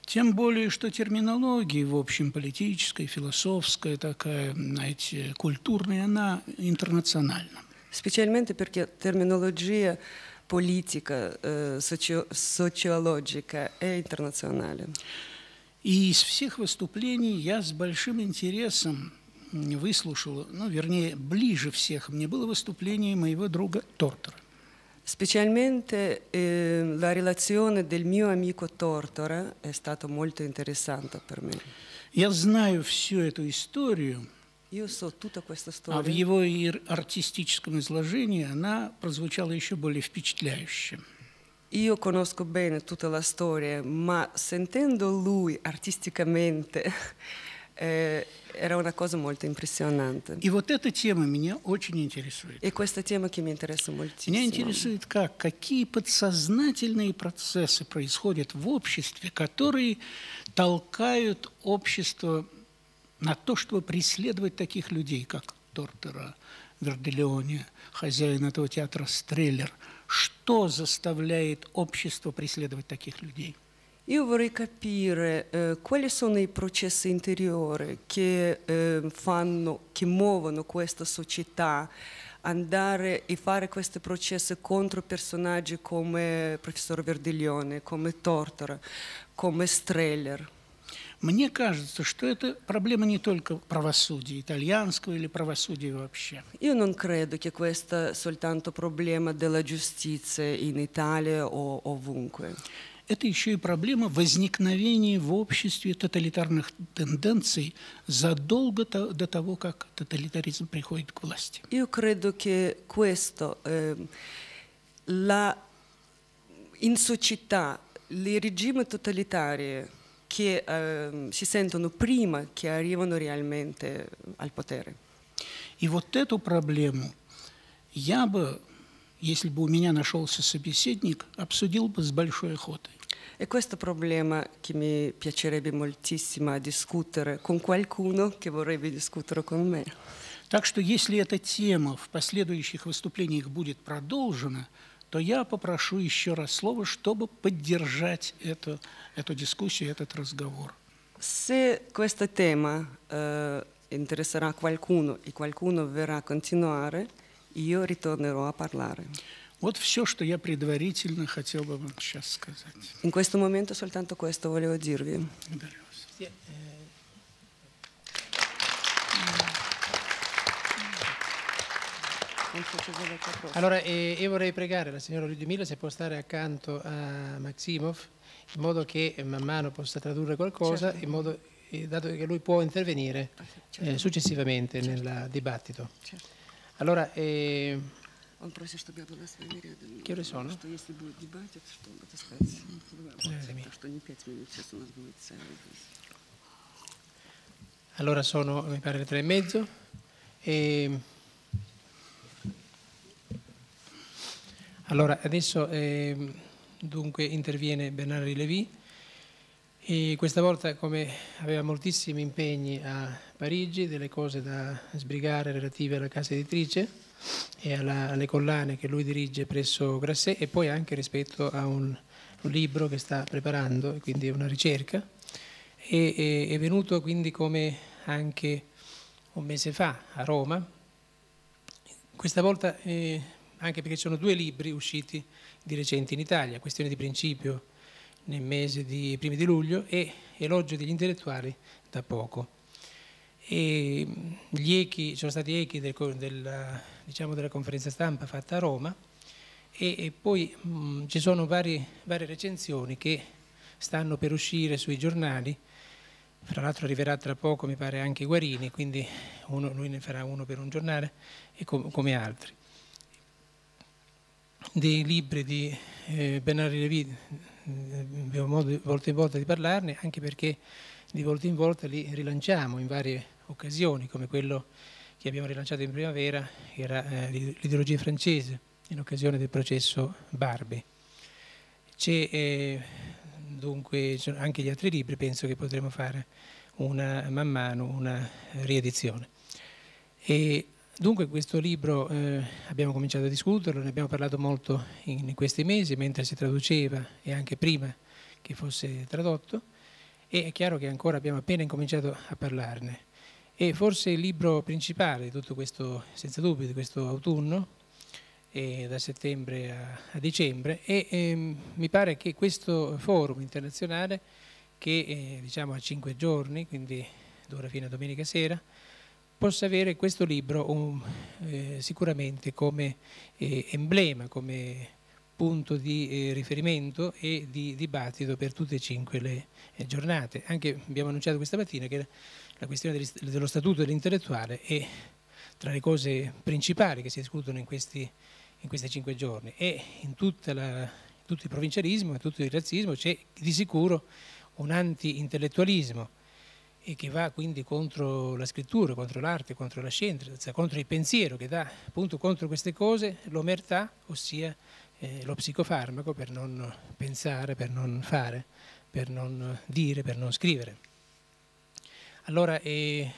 Тем более, что терминология, в общем, политическая, философская такая, знаете, культурная, она интернациональна. Специально perché terminologia politica, eh, socio- sociologica è И из всех выступлений я с большим интересом выслушал, ну, вернее, ближе всех мне было выступление моего друга Тортера. Specialmente eh, la relazione del mio amico Tortora è stata molto interessante per me. Я знаю всю эту историю, Io so tutta questa storia. а в его артистическом изложении она прозвучала еще более впечатляюще. Io conosco bene tutta la storia, ma sentendo lui artisticamente <laughs> era una cosa molto impressionante. И вот эта тема меня очень интересует. И questa тема che mi interessa Меня интересует, как, какие подсознательные процессы происходят в обществе, которые толкают общество на то, чтобы преследовать таких людей, как Тортера, Верделеоне, хозяин этого театра Стреллер. Что заставляет общество преследовать таких людей? Io vorrei capire eh, quali sono i processi interiori che, eh, fanno, che muovono questa società andare e fare questi processi contro personaggi come professor Verdiglione, come Tortora, come Streller. Мне кажется, что это проблема не только правосудия итальянского или правосудия вообще. Io non credo che questa soltanto problema della giustizia in Italia o ovunque. это еще и проблема возникновения в обществе тоталитарных тенденций задолго до того, как тоталитаризм приходит к власти. Я credo что questo, eh, la, in società, le regime totalitarie che eh, si sentono prima che arrivano realmente al potere. И вот эту проблему я бы, если бы у меня нашелся собеседник, обсудил бы с большой охотой. E questo problema che mi piacerebbe moltissimo discutere con qualcuno che vorrebbe discutere con me. Так что если эта тема в последующих выступлениях будет продолжена, то я попрошу еще раз слово, чтобы поддержать эту, эту дискуссию, этот разговор. Se questa tema eh, interesserà qualcuno e qualcuno verrà a continuare, io ritornerò a parlare. Вот все, что я предварительно хотел бы вам сейчас сказать. In questo momento soltanto questo volevo dirvi. Allora, eh, io vorrei pregare la signora Ludmilla se può stare accanto a Maximov in modo che man mano possa tradurre qualcosa, certo. modo, eh, dato che lui può intervenire ah, eh, certo. eh, successivamente certo. nel dibattito. Certo. Allora, ehm, Он просит, чтобы я была с вами рядом. Киры Сона. Что если будет дебатик, что он это сказать. Потому что не пять минут, сейчас у нас будет целый Allora sono, mi pare, le tre e mezzo. E... Allora, adesso eh, dunque interviene Bernardo Levi. E questa volta, come aveva moltissimi impegni a Parigi, delle cose da sbrigare relative alla casa editrice, e alla, alle collane che lui dirige presso Grasset e poi anche rispetto a un, un libro che sta preparando, quindi una ricerca, e, e, è venuto quindi come anche un mese fa a Roma, questa volta eh, anche perché ci sono due libri usciti di recente in Italia, Questione di principio nel mese di primi di luglio e Elogio degli intellettuali da poco. E gli echi, sono stati echi del, del diciamo, della conferenza stampa fatta a Roma e, e poi mh, mm, ci sono vari, varie recensioni che stanno per uscire sui giornali, fra l'altro arriverà tra poco mi pare anche Guarini, quindi uno, lui ne farà uno per un giornale com come altri. Dei libri di eh, Bernardi Levy, mm, abbiamo modo volta in volta di parlarne, anche perché di volta in volta li rilanciamo in varie occasioni, come quello che abbiamo rilanciato in primavera era eh, l'ideologia francese in occasione del processo Barbie. C'è eh, dunque anche gli altri libri, penso che potremo fare una, man mano una riedizione. E dunque questo libro eh, abbiamo cominciato a discuterlo, ne abbiamo parlato molto in questi mesi, mentre si traduceva e anche prima che fosse tradotto, e è chiaro che ancora abbiamo appena incominciato a parlarne e forse il libro principale di tutto questo, senza dubbio, di questo autunno, eh, da settembre a, a dicembre, e ehm, mi pare che questo forum internazionale, che eh, diciamo ha cinque giorni, quindi dura fino a domenica sera, possa avere questo libro un, eh, sicuramente come eh, emblema, come punto di eh, riferimento e di dibattito per tutte e cinque le eh, giornate. Anche abbiamo annunciato questa mattina che la questione dello statuto dell'intellettuale è tra le cose principali che si discutono in questi, in questi cinque giorni e in, la, in tutto il provincialismo, in tutto il razzismo c'è di sicuro un anti-intellettualismo e che va quindi contro la scrittura, contro l'arte, contro la scienza, contro il pensiero, che dà appunto contro queste cose l'omertà, ossia eh, lo psicofarmaco per non pensare, per non fare, per non dire, per non scrivere. Allora, eh,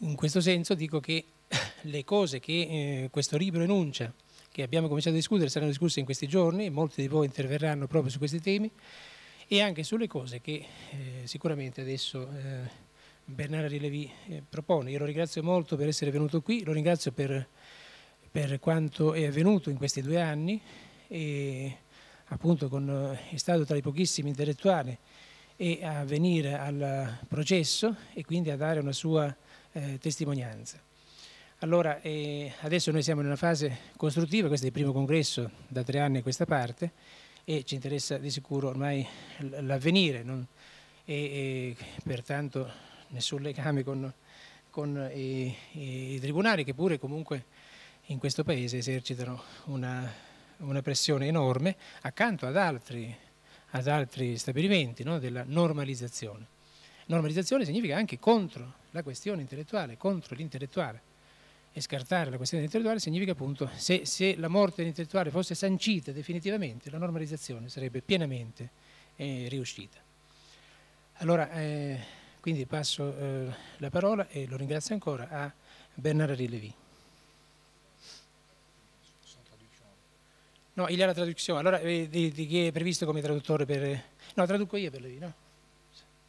in questo senso dico che <laughs> le cose che eh, questo libro enuncia, che abbiamo cominciato a discutere, saranno discusse in questi giorni, molti di voi interverranno proprio su questi temi, e anche sulle cose che eh, sicuramente adesso eh, Bernardo Rilevi eh, propone. Io lo ringrazio molto per essere venuto qui, lo ringrazio per, per quanto è avvenuto in questi due anni, e appunto con, eh, è stato tra i pochissimi intellettuali e a venire al processo e quindi a dare una sua eh, testimonianza. Allora, eh, adesso noi siamo in una fase costruttiva, questo è il primo congresso da tre anni a questa parte e ci interessa di sicuro ormai l'avvenire non, e, e, pertanto nessun legame con, con i, i, tribunali che pure comunque in questo Paese esercitano una, una pressione enorme accanto ad altri ad altri stabilimenti no? della normalizzazione. Normalizzazione significa anche contro la questione intellettuale, contro l'intellettuale. E scartare la questione intellettuale significa appunto se, se la morte dell'intellettuale fosse sancita definitivamente, la normalizzazione sarebbe pienamente eh, riuscita. Allora, eh, quindi passo eh, la parola e lo ringrazio ancora a Bernard Rilevi. No, Ilia la traduzione. Allora, eh, di, di, chi è previsto come traduttore per... No, traduco io per lui, no?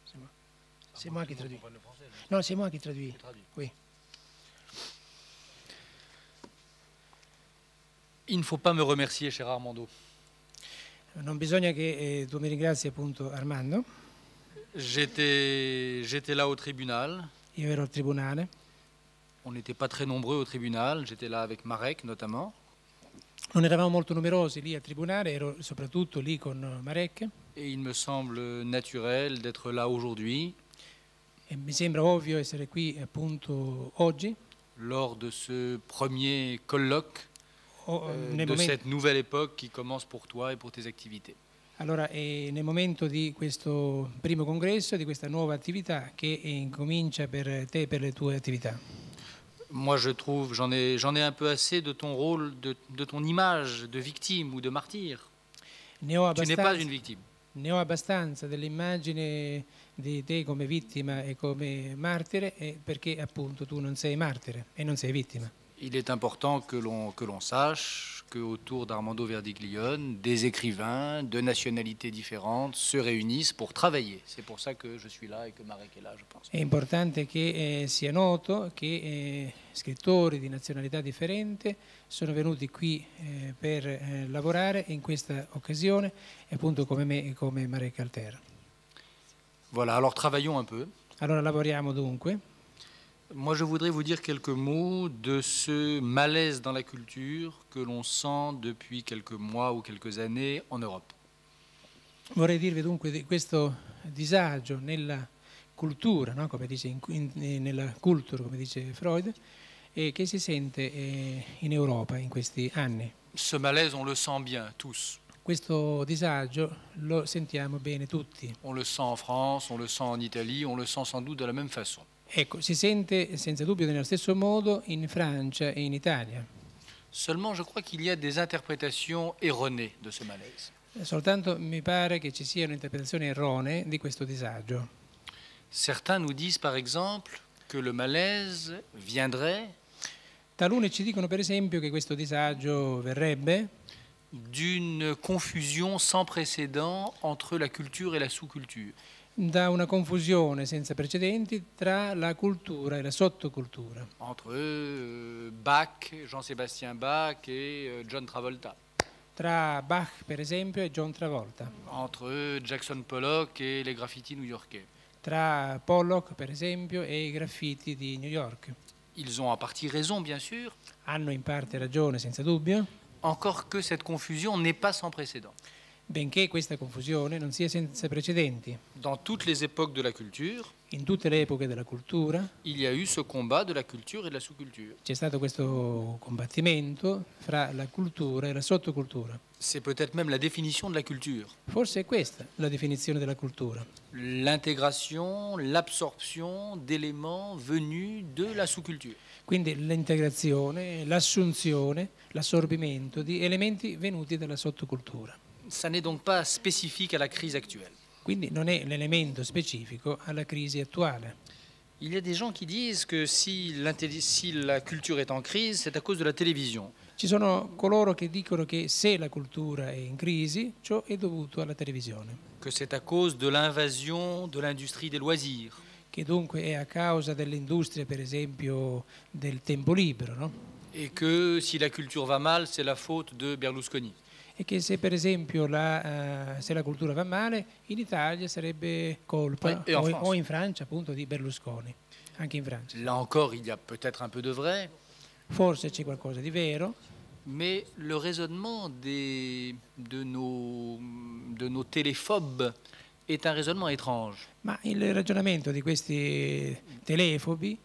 Siamo, siamo anche tradui. No, siamo anche tradui. Oui. Il ne faut pas me remercier, cher Armando. Non bisogna che eh, tu mi ringrazi appunto Armando. J'étais là au tribunal. Io ero al tribunale. On n'était pas très nombreux au tribunal, j'étais là avec Marek notamment. Non eravamo molto numerosi lì al tribunale, ero soprattutto lì con Marek. E il me semble naturel d'être là aujourd'hui. E mi sembra ovvio essere qui appunto oggi. Lors de ce premier colloque oh, euh, de momento... cette nouvelle époque qui commence pour toi et pour tes activités. Allora, è nel momento di questo primo congresso, di questa nuova attività che incomincia per te e per le tue attività. moi je trouve, j'en ai, j'en ai un peu assez de ton rôle, de, de ton image de victime ou de martyr. tu n'es pas une victime. Ne abbastanza dell'immagine di te come vittima e come martire e perché appunto tu non sei martire e non sei vittima. Il est important que l'on, que l'on sache qu'autour d'Armando Verdiglione, des écrivains de nationalités différentes se réunissent pour travailler. C'est pour ça que je suis là et que Marek est là, je pense. È important que soit eh, sia noto che eh, scrittori di nazionalità differente sono venuti qui pour eh, per lavorare in questa occasione, appunto come me e Marek Altera. Voilà, alors travaillons un peu. Alors, lavoriamo donc. Moi, je voudrais vous dire quelques mots de ce malaise dans la culture que l'on sent depuis quelques mois ou quelques années en Europe. Vorrei dirvi dunque questo disagio nella cultura, no? come dice in, nella culture, come dice Freud, e che si sente en eh, in Europa in questi anni. Ce malaise, on le sent bien tous. Questo disagio lo sentiamo bene tutti. On le sent en France, on le sent en Italie, on le sent sans doute de la même façon. Ecco, si sente senza dubbio nello stesso modo in Francia e in Italia. Seulement, je crois qu'il y a des interprétations erronées de ce malaise. Soltanto mi pare che ci siano interpretazioni erronee di questo disagio. Certains nous disent par exemple que le malaise viendrait Taluni ci dicono per esempio che questo disagio verrebbe d'une confusion sans précédent entre la culture et la sous-culture da una confusione senza precedenti tra la cultura e la sottocultura. Entre euh, Bach, Jean-Sébastien Bach e euh, John Travolta. Tra Bach, per esempio, e John Travolta. Entre euh, Jackson Pollock e le graffiti newyorkais. Tra Pollock, per esempio, e i graffiti di New York. Ils ont en partie raison, bien sûr. Hanno in parte ragione, senza dubbio. Encore que cette confusion n'est pas sans précédent benché questa confusione non sia senza precedenti. Dans toutes les époques de la culture, in tutte le epoche della cultura, il y a eu ce combat de la culture et de la sous-culture. C'è stato questo combattimento fra la cultura e la sottocultura. C'est peut-être même la définition de la culture. Forse è questa la definizione della cultura. L'intégration, l'absorption d'éléments venus de la sous-culture. Quindi l'integrazione, l'assunzione, l'assorbimento di elementi venuti dalla sottocultura. ça n'est donc pas spécifique à la crise actuelle. Quindi non è l'elemento specifico alla crisi attuale. Il y a des gens qui disent que si, si la culture est en crise, c'est à cause de la télévision. Ci sono coloro che dicono che se la cultura è in crisi, ciò è dovuto alla televisione. Que c'est à cause de l'invasion de l'industrie des loisirs. Che dunque è a causa dell'industria, per esempio, del tempo libero, no? Et que si la culture va mal, c'est la faute de Berlusconi. e che se per esempio la, uh, se la cultura va male in Italia sarebbe colpa o, o, in Francia appunto di Berlusconi, anche in Francia. Là encore il y a peut-être un peu de vrai. Forse c'è qualcosa di vero. ma il raisonnement des, de, nos, de nos téléphobes est un raisonnement étrange. Ma il ragionamento di questi telefobi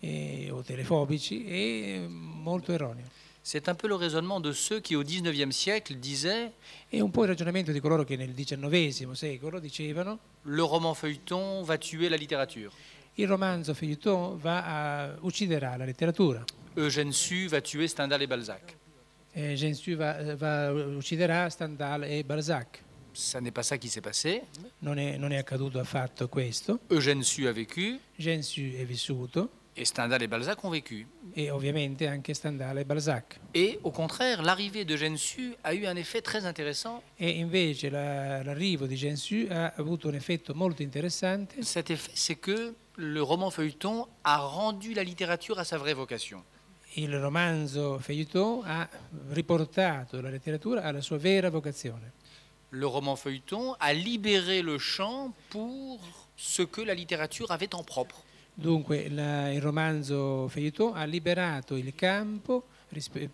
eh, o telefobici è molto erroneo. C'est un peu le raisonnement de ceux qui au XIXe siècle disaient. Et un peu le ragionamento di coloro che nel XIXe secolo dicevano. Le roman feuilleton va tuer la littérature. Il romanzo feuilleton va uccidere ucciderà la letteratura. Eugène Sue va tuer Stendhal et Balzac. Eugène Sue va, eh, va, ucciderà Stendhal e Balzac. Ça n'est pas ça qui s'est passé. Non è, non è accaduto affatto questo. Eugène Sue a vécu. Eugène Sue è vissuto. Et Stendhal et Balzac ont vécu. Et ovviamente anche Stendhal e Balzac. Et au contraire, l'arrivée de Gensu a eu un effet très intéressant. Et, invece l'arrivo l'arrivée di Gensu ha avuto un effet molto interessante. c'est que le roman feuilleton a rendu la littérature à sa vraie vocation. Il romanzo feuilleton ha riportato la letteratura alla sua vera vocazione. Le roman feuilleton a libéré le champ pour ce que la littérature avait en propre. Dunque la, il romanzo Feuilleton ha liberato il campo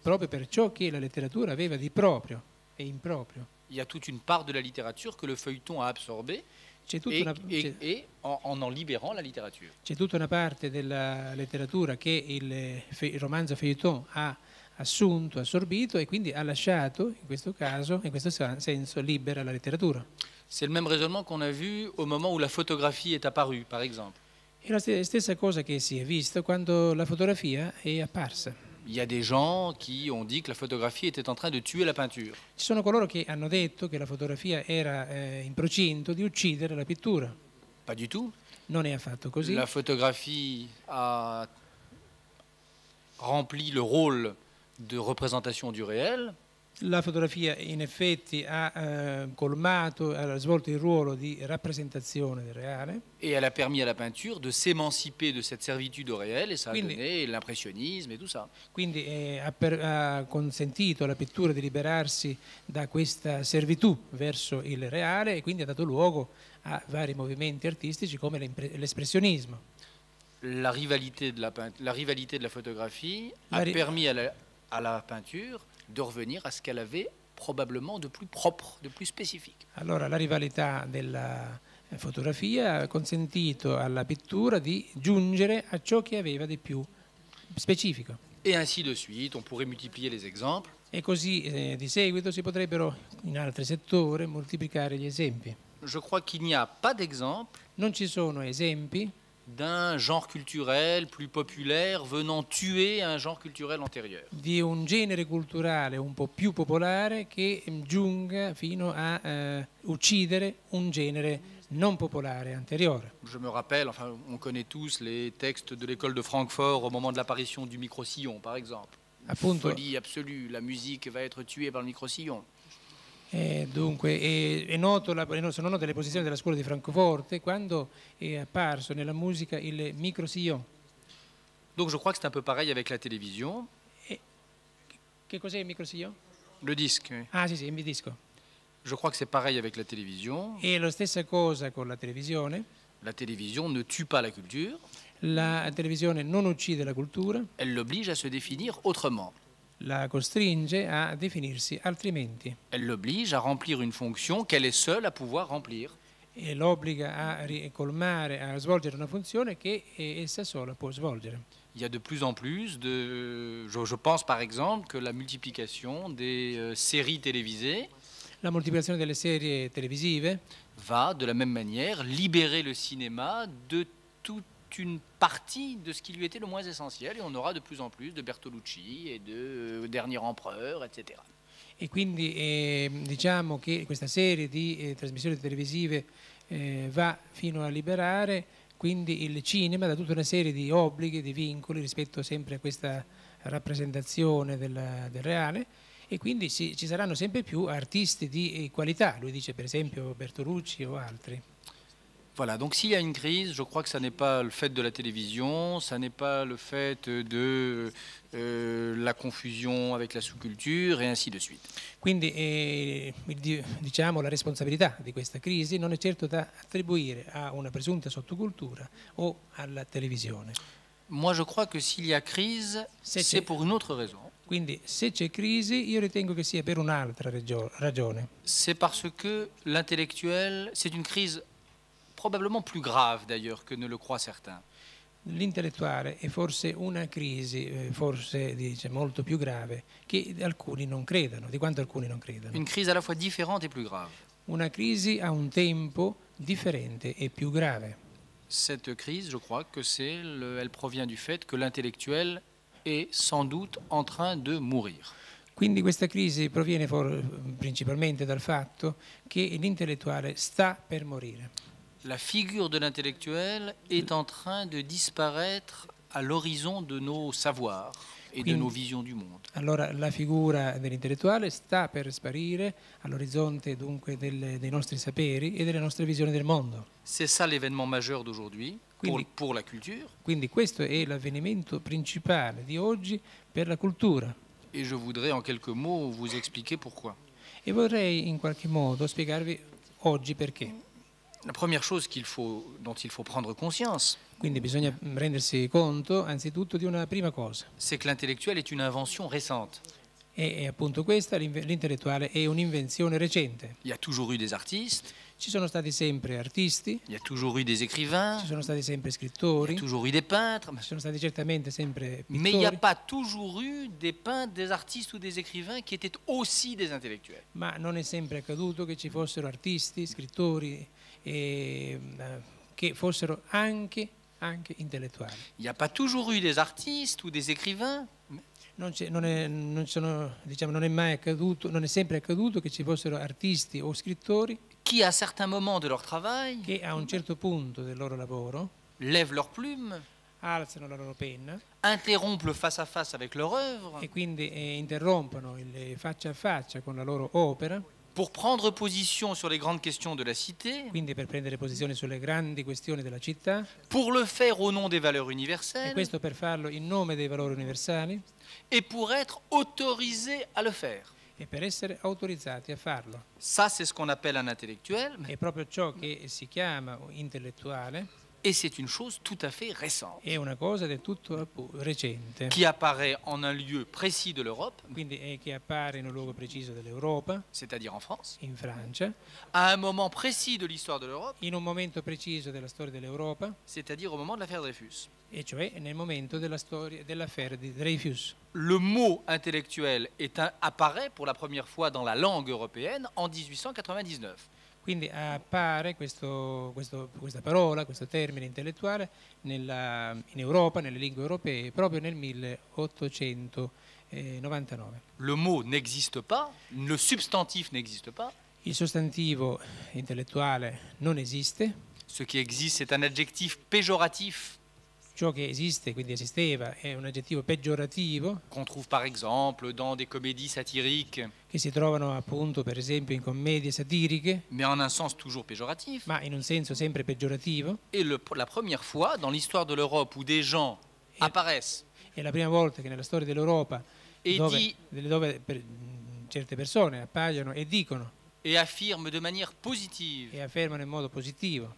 proprio per ciò che la letteratura aveva di proprio e improprio. Il y a toute une part de la littérature que le feuilleton a absorbée et, una, et, et en, en, en libérant la littérature. C'è tutta una parte della letteratura che il, il romanzo feuilleton ha assunto, assorbito e quindi ha lasciato, in questo caso, in questo senso, libera la letteratura. C'est le même raisonnement qu'on a vu au moment où la photographie est apparue, par exemple. È la stessa cosa che si è vista quando la fotografia è apparsa. Il y a des gens qui ont dit que la photographie était en train de tuer la peinture. Ci sono coloro che hanno detto che la fotografia era eh, in procinto di uccidere la pittura. Pas du tout. Non è affatto così. La photographie a rempli le rôle de représentation du réel la fotografia in effetti ha eh, colmato, ha svolto il ruolo di rappresentazione del reale. E ha permesso alla peinture di s'emanciper di questa servitù au réel e ça quindi, a donné l'impressionismo e tutto ça. Quindi eh, ha, per, ha, consentito alla pittura di liberarsi da questa servitù verso il reale e quindi ha dato luogo a vari movimenti artistici come l'espressionismo. La rivalità della, la, la, rivalité de la photographie la a alla, alla peinture de revenir à ce qu'elle avait probablement de più propre, di più specifico. Allora la rivalità della fotografia ha consentito alla pittura di giungere a ciò che aveva di più specifico. E ainsi de suite, on pourrait multiplier les exemples. E così eh, di seguito si potrebbero in altri settori moltiplicare gli esempi. Je crois qu'il n'y a pas d'exemple. Non ci sono esempi. d'un genre culturel plus populaire venant tuer un genre culturel antérieur. Di un genere un po' più popolare che fino a eh, un genere non popolare antérieur. Je me rappelle, enfin, on connaît tous les textes de l'école de Francfort au moment de l'apparition du micro-sillon, par exemple. Appunto, folie absolue, la musique va être tuée par le micro-sillon. Eh, dunque, è, e, è e noto la, e sono note delle posizioni della scuola di Francoforte quando è apparso nella musica il microsillon. Donc je crois que c'est un peu pareil avec la télévision. Et, che cos'è il microsillon? Le disque. Oui. Ah sì, sì, il disco. Je crois que c'est pareil avec la télévision. Et la stessa cosa con la televisione. La télévision ne tue pas la culture. La televisione non uccide la culture. Elle l'oblige à se définir autrement la à définir si altrimenti. Elle l'oblige à remplir une fonction qu'elle est seule à pouvoir remplir. Elle l'oblige à colmare, à svolgere una funzione che essa seule può svolgere. Il y a de plus en plus de. Je, pense par exemple que la multiplication des euh, séries télévisées. La multiplication des séries va de la même manière libérer le cinéma de toute une partie de ce qui lui était le moins essentiel, e on aura de più en plus de Bertolucci e de euh, Dernier Empereur, etc. E quindi eh, diciamo che questa serie di eh, trasmissioni televisive eh, va fino a liberare quindi il cinema da tutta una serie di obblighi, di vincoli rispetto sempre a questa rappresentazione del, del reale e quindi ci, ci saranno sempre più artisti di eh, qualità, lui dice per esempio Bertolucci o altri. Voilà, donc s'il y a une crise, je crois que ça n'est pas le fait de la télévision, ça n'est pas le fait de euh, euh la confusion avec la sous-culture et ainsi de suite. Quindi eh, diciamo la responsabilità di questa crisi non è certo da attribuire a una presunta sottocultura o alla televisione. Moi je crois que s'il y a crise, c'est pour une autre raison. Quindi se c'è crisi io ritengo che sia per un'altra ragione. C'est parce que l'intellectuel, c'est une crise probablement plus grave d'ailleurs che ne le croient certains. L'intellettuale è forse una crisi, eh, forse dice, molto più grave, che alcuni non credano, di quanto alcuni non credano. Una crisi alla fois différente e più grave. Una crisi a un tempo differente e più grave. Cette crise, je crois que c'est, elle provient du fait que l'intellectuel est sans doute en train de mourir. Quindi questa crisi proviene principalmente dal fatto che l'intellettuale sta per morire. la figure de l'intellectuel est en train de disparaître à l'horizon de nos savoirs et de nos visions du monde. Allora la figura dell'intellettuale sta per sparire all'orizzonte dunque del, dei nostri saperi e delle nostre visioni del mondo. C'est ça l'événement majeur d'aujourd'hui pour, pour la culture. Quindi questo è l'avvenimento principale di oggi per la cultura. Et je voudrais en quelques mots vous expliquer pourquoi. E vorrei in qualche modo spiegarvi oggi perché. La première chose il faut, dont il faut prendre conscience, quindi bisogna rendersi conto anzitutto di una prima cosa. C'est que l'intellectuel est une invention récente. E, e appunto questa, l'intellettuale, è un'invenzione recente. Il y a toujours eu des artistes. Ci sono stati sempre artisti. Il y a toujours eu des écrivains. Ci sono stati sempre scrittori. Il y a toujours eu des peintres. Ci sono stati certamente sempre pittori. Mais il n'y a pas toujours eu des peintres, des artistes ou des écrivains qui étaient aussi des intellectuels. Ma non è sempre accaduto che ci fossero artisti, scrittori, et ehm, che fossero anche, anche intellettuali. Il n'y a pas toujours eu des artistes ou des écrivains non, è, non, è, non, sono, diciamo, non, è, mai accaduto, non è sempre accaduto che ci fossero artisti o scrittori qui, à certains moments de leur travail, che a un certo punto del loro lavoro lèvent leurs plumes, alzano la loro penna, interrompent face à face avec leur œuvre, e quindi eh, interrompono il eh, faccia a faccia con la loro opera. pour prendre position sur les grandes questions de la cité, quindi per prendere posizione sulle grandi questioni della città, pour le faire au nom des valeurs e universelles. e questo per farlo in nome dei valori universali et pour être autorisé à le faire. e per essere autorizzati a farlo. Ça, c'est ce qu'on appelle un intellectuel, È proprio ciò che si chiama intellettuale et c'est une chose tout à fait récente. et eh, Qui apparaît en un lieu précis de l'Europe. C'est-à-dire en France. À un moment précis de l'histoire de l'Europe. C'est-à-dire au moment de l'affaire Dreyfus. E Dreyfus. Le mot intellectuel est apparaît pour la première fois dans la langue européenne en 1899. Quindi appare questo, questo, questa parola, questo termine intellettuale nella, in Europa, nelle lingue europee, proprio nel 1899. Le mot n'existe pas, le substantif n'existe pas. Il sostantivo intellettuale non esiste. Ce qui existe, c'est un adjectif péjoratif ciò che esiste, quindi esisteva, è un aggettivo peggiorativo. Qu'on trouve par exemple dans des comédies satiriques. Che si trovano appunto per esempio in commedie satiriche. Mais en un sens toujours péjoratif. Ma in un senso sempre peggiorativo. Et le, la première fois dans l'histoire de l'Europe où des gens e, apparaissent. È la prima volta che nella storia dell'Europa dove, di, dove per, mm, certe persone appaiono e dicono. E affirmano de manière positive. E affermano in modo positivo.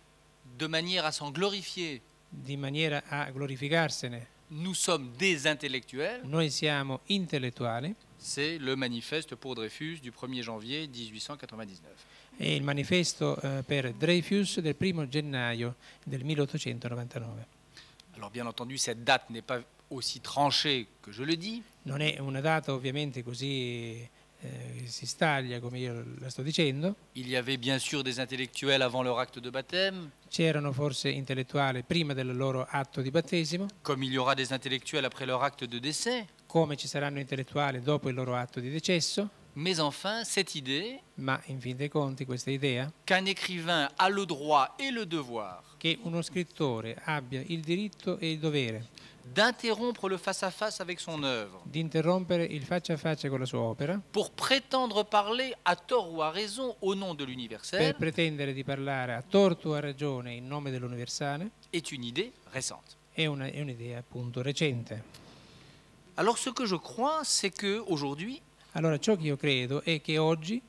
De manière à s'en glorifier di maniera a glorificarsene. Nous sommes des intellectuels. Noi siamo intellettuali. C'est le manifeste pour Dreyfus du 1er janvier 1899. E il manifesto eh, per Dreyfus del 1 gennaio del 1899. Alors bien entendu, cette date n'est pas aussi tranchée que je le dis. Non è una data ovviamente così eh, si staglia, come io la sto dicendo. Il y avait bien sûr des intellectuels avant leur acte de baptême. C'erano forse intellettuali prima del loro atto di battesimo. Comme il y aura des intellectuels après leur acte de décès. Come ci saranno intellettuali dopo il loro atto di decesso. Mais enfin, cette idée, ma in fin dei conti questa idea, qu'un écrivain a le droit et le devoir, che uno scrittore abbia il diritto e il dovere d'interrompre le face-à-face avec son œuvre. D'interrompere il faccia a faccia con la sua opera. Pour prétendre parler à tort ou à raison au nom de l'universel. Per pretendere di parlare a torto o a ragione in nome dell'universale. Est une idée récente. È una è un'idea appunto recente. Alors ce que je crois c'est que aujourd'hui Allora ciò che io credo è che oggi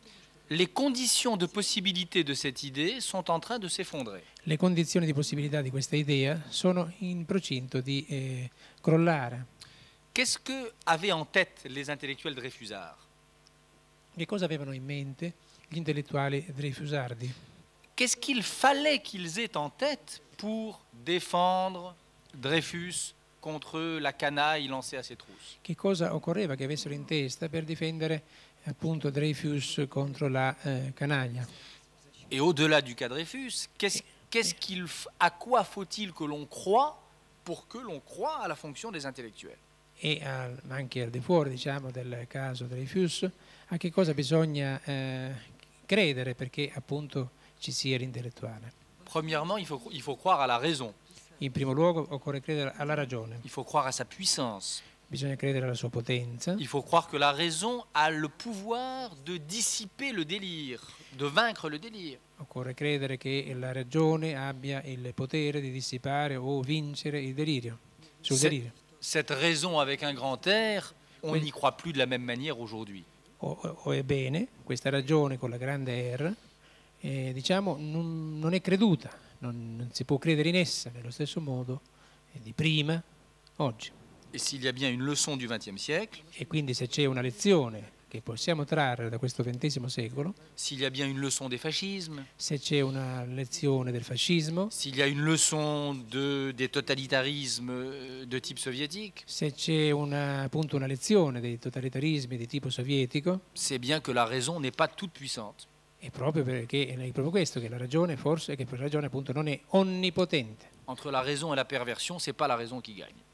les conditions de possibilité de cette idée sont en train de s'effondrer. Le condizioni di possibilità di questa idea sono in procinto di eh, crollare. Qu'est-ce que avaient en tête les intellectuels dreyfusards Che cosa avevano in mente gli intellettuali dreyfusardi? Qu'est-ce qu'il fallait qu'ils aient en tête pour défendre Dreyfus contre la canaille lancée à ses trousses Che cosa occorreva che avessero in testa per difendere Dreyfus? appunto Dreyfus contro la eh, canaglia. Et au-delà du cas Dreyfus, qu'est-ce, quest à quoi faut-il que l'on croit pour que l'on croit à la fonction des intellectuels Et al, anche al di fuori diciamo, del caso Dreyfus, a che cosa bisogna eh, credere perché appunto ci sia l'intellettuale? Premièrement, il faut, il faut croire à la raison. In primo luogo occorre credere alla ragione. Il faut croire à sa puissance. Bisogna credere alla sua potenza. Il faut croire que la raison a le pouvoir de dissiper le délire, de vaincre le délire. Occorre credere che la ragione abbia il potere di dissipare o vincere il delirio, sul delirio. Cette raison avec un grand R, on n'y croit plus de la même manière aujourd'hui. O, o bene, questa ragione con la grande R, eh, diciamo, non, non, è creduta, non, non si può credere in essa nello stesso modo eh, di prima, oggi. E s'il y a bien une leçon du XXe siècle. E quindi se c'è una lezione che possiamo trarre da questo XX secolo. S'il y a bien une leçon des fascismes. Se c'è una lezione del fascismo. S'il y a une leçon de, des totalitarismes euh, de type soviétique. Se c'è una, appunto una lezione dei totalitarismi di tipo sovietico. C'est bien que la raison n'est pas toute puissante. È proprio, perché, è proprio questo che la ragione forse che la ragione appunto non è onnipotente. Entre la raison et la perversion, c'est pas la raison qui gagne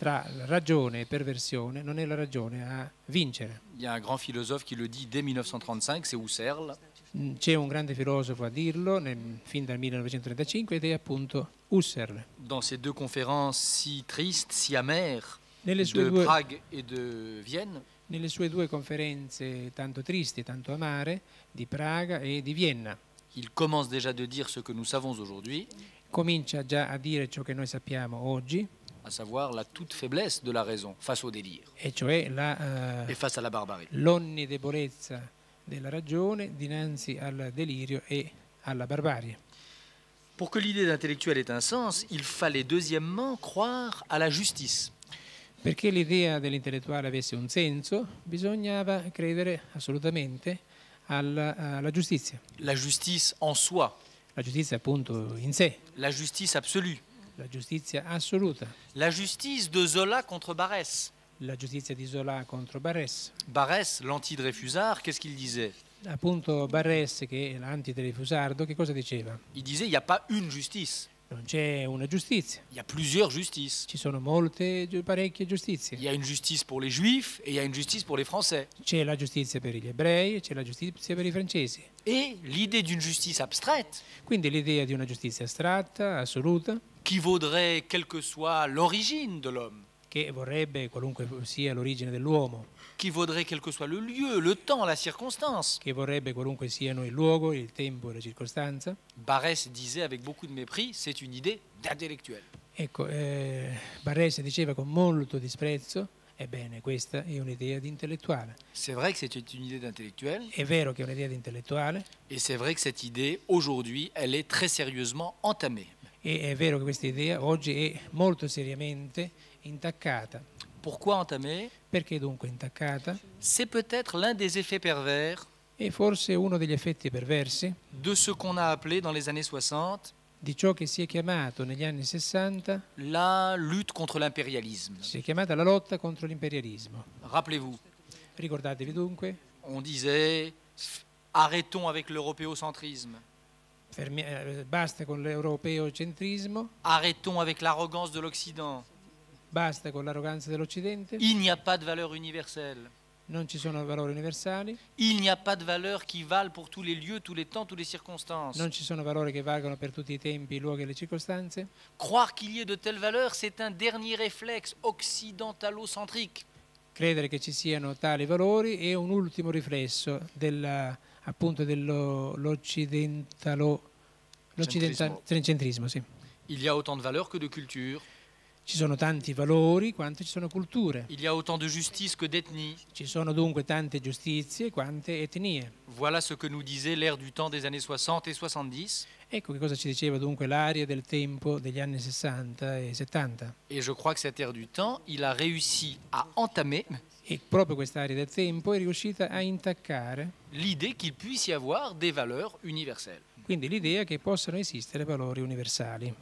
tra ragione e perversione, non è la ragione a vincere. Il y a un grand philosophe qui le dit dès 1935, c'est Husserl. Mm, c'è un grande filosofo a dirlo nel, fin dal 1935 ed è appunto Husserl. Dans ces deux conférences si tristes, si amères nelle sue de due, Prague de Vienne, nelle sue due conferenze tanto tristi, e tanto amare di Praga e di Vienna. Il commence déjà de dire ce que nous savons aujourd'hui. Comincia già a dire ciò che noi sappiamo oggi. à savoir la toute faiblesse de la raison face au délire et cioè la, là et face à la barbarie. Eh, l'onnidebolezza della ragione dinanzi al delirio e alla barbarie. Pour que l'idée d'intellectuel ait un sens, il fallait deuxièmement croire à la justice. Perché l'idea dell'intellettuale avesse un senso, bisognava credere assolutamente eh, alla, la justice. La justice en soi. La giustizia appunto in sé. La justice absolue. La giustizia assoluta. La justice de Zola contre Barès. La justice de Zola contre Barès. Barès, l'anti-Dreyfusard, qu'est-ce qu'il disait Appunto Barès, che lanti l'antidrefusardo, che cosa diceva? Il disait il n'y a pas une justice. Non c'è una giustizia. Il y a plusieurs justices. Ci sono molte, parecchie giustizie. Il y a une justice pour les juifs et il y a une justice pour les français. C'è la giustizia per gli ebrei, e c'è la giustizia per i francesi. E l'idée d'une giustizia abstraite. Quindi l'idea di una giustizia astratta, assoluta. Qui vaudrait quelle que soit l'origine de l'homme. Che vorrebbe qualunque sia l'origine dell'uomo qui vaudrait quel que soit le lieu, le temps, la circonstance. Qui vorrebbe qualunque siano il luogo, il tempo e la circostanza. Barès disait avec beaucoup de mépris, c'est une idée d'intellectuel. Ecco, eh, Barès diceva con molto disprezzo, ebbene questa è un'idea d'intellettuale. C'est vrai que c'est une idée d'intellectuel. È vero che è un'idea d'intellettuale. Et c'est vrai que cette idée, aujourd'hui, elle est très sérieusement entamée. E è vero che questa idea oggi è molto seriamente intaccata. Pourquoi entamer Perché dunque intaccata? C'est peut-être l'un des effets pervers e forse uno degli effetti perversi de ce qu'on a appelé dans les années 60 di ciò che si è chiamato negli anni 60 la lutte contre l'impérialisme. Si è chiamata la lotta contro l'imperialismo. Rappelez-vous. Ricordatevi dunque. On disait arrêtons avec l'européocentrisme. Eh, basta con l'europeocentrismo. Arrêtons avec l'arrogance de l'Occident. Basta con l'arroganza dell'Occidente. Il n'y a pas de valeur universelle. Non ci sono valori universali. Il n'y a pas de valeur qui valent pour tous les lieux, tous les temps, toutes les circonstances. Non ci sono valori che valgono per tutti i tempi, i luoghi e le circostanze. Croire qu'il y ait de telles valeurs, c'est un dernier réflexe occidentalocentrique. Credere che ci siano tali valori è un ultimo riflesso della, appunto dell'occidentalo sì. Il y a autant de valeurs que de culture. Ci sono tanti valori quanto ci sono culture. Il y a autant de justice que d'ethnie. Ci sono dunque tante giustizie quante etnie. Voilà ce que nous disait l'ère du temps des années 60 et 70. Ecco che cosa ci diceva dunque l'aria del tempo degli anni 60 e 70. Et je crois que cette ère du temps, il a réussi à entamer e proprio quest'area del tempo è riuscita a intaccare l'idée qu'il puisse y avoir des valeurs universelles. Quindi l'idea che possano esistere valori universali.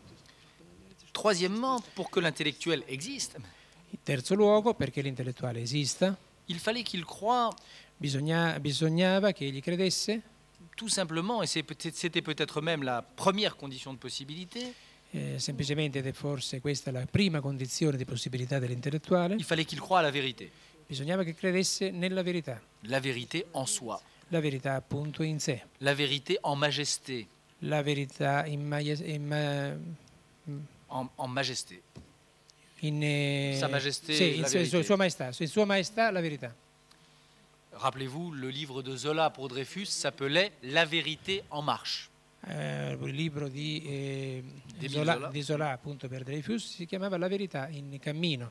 Troisièmement, pour que l'intellectuel existe. In terzo luogo, perché l'intellettuale esista. Il fallait qu'il croie. Bisogna, bisognava che egli credesse. Tout simplement, et c'était peut-être même la première condition de possibilité. Eh, semplicemente è forse questa la prima condizione di possibilità dell'intellettuale. Il fallait qu'il croie à la vérité. Bisognava che credesse nella verità. La vérité en soi. La verità appunto in sé. La vérité en majesté. La verità in, majesté en, en majesté. In, eh, Sa majesté, la vérité. maestà, la verità. Rappelez-vous, le livre de Zola pour Dreyfus s'appelait La vérité en marche. Le eh, il libro di, eh, Zola, Zola. di Zola appunto per Dreyfus s'appelait La Vérité en cammino.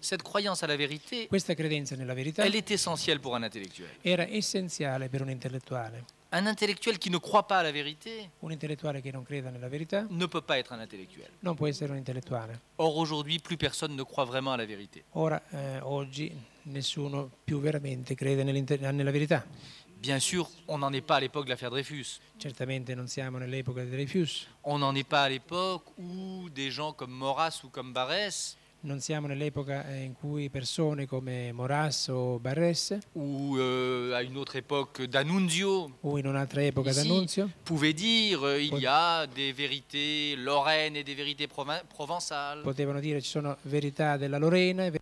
Cette croyance à la vérité, nella verità elle est essentielle pour un intellectuel. era essenziale per un intellettuale. Un intellectuel qui ne croit pas à la vérité ne peut pas être un intellectuel. non un Or aujourd'hui, plus personne ne croit vraiment à la vérité. Eh, oggi, nessuno più veramente crede nella verità. Bien sûr, on n'en est pas à l'époque de l'affaire Dreyfus. Certamente non siamo nell'epoca di Dreyfus, On n'en est pas à l'époque où des gens comme Maurras ou comme Barès Non siamo nell'epoca eh, in cui persone come Moras o Barres o euh, à une autre d'Annunzio o in un'altra epoca d'Annunzio pouvaient dire euh, il y a des vérités lorraines et des vérités provençales. Potevano dire ci sono verità della Lorena e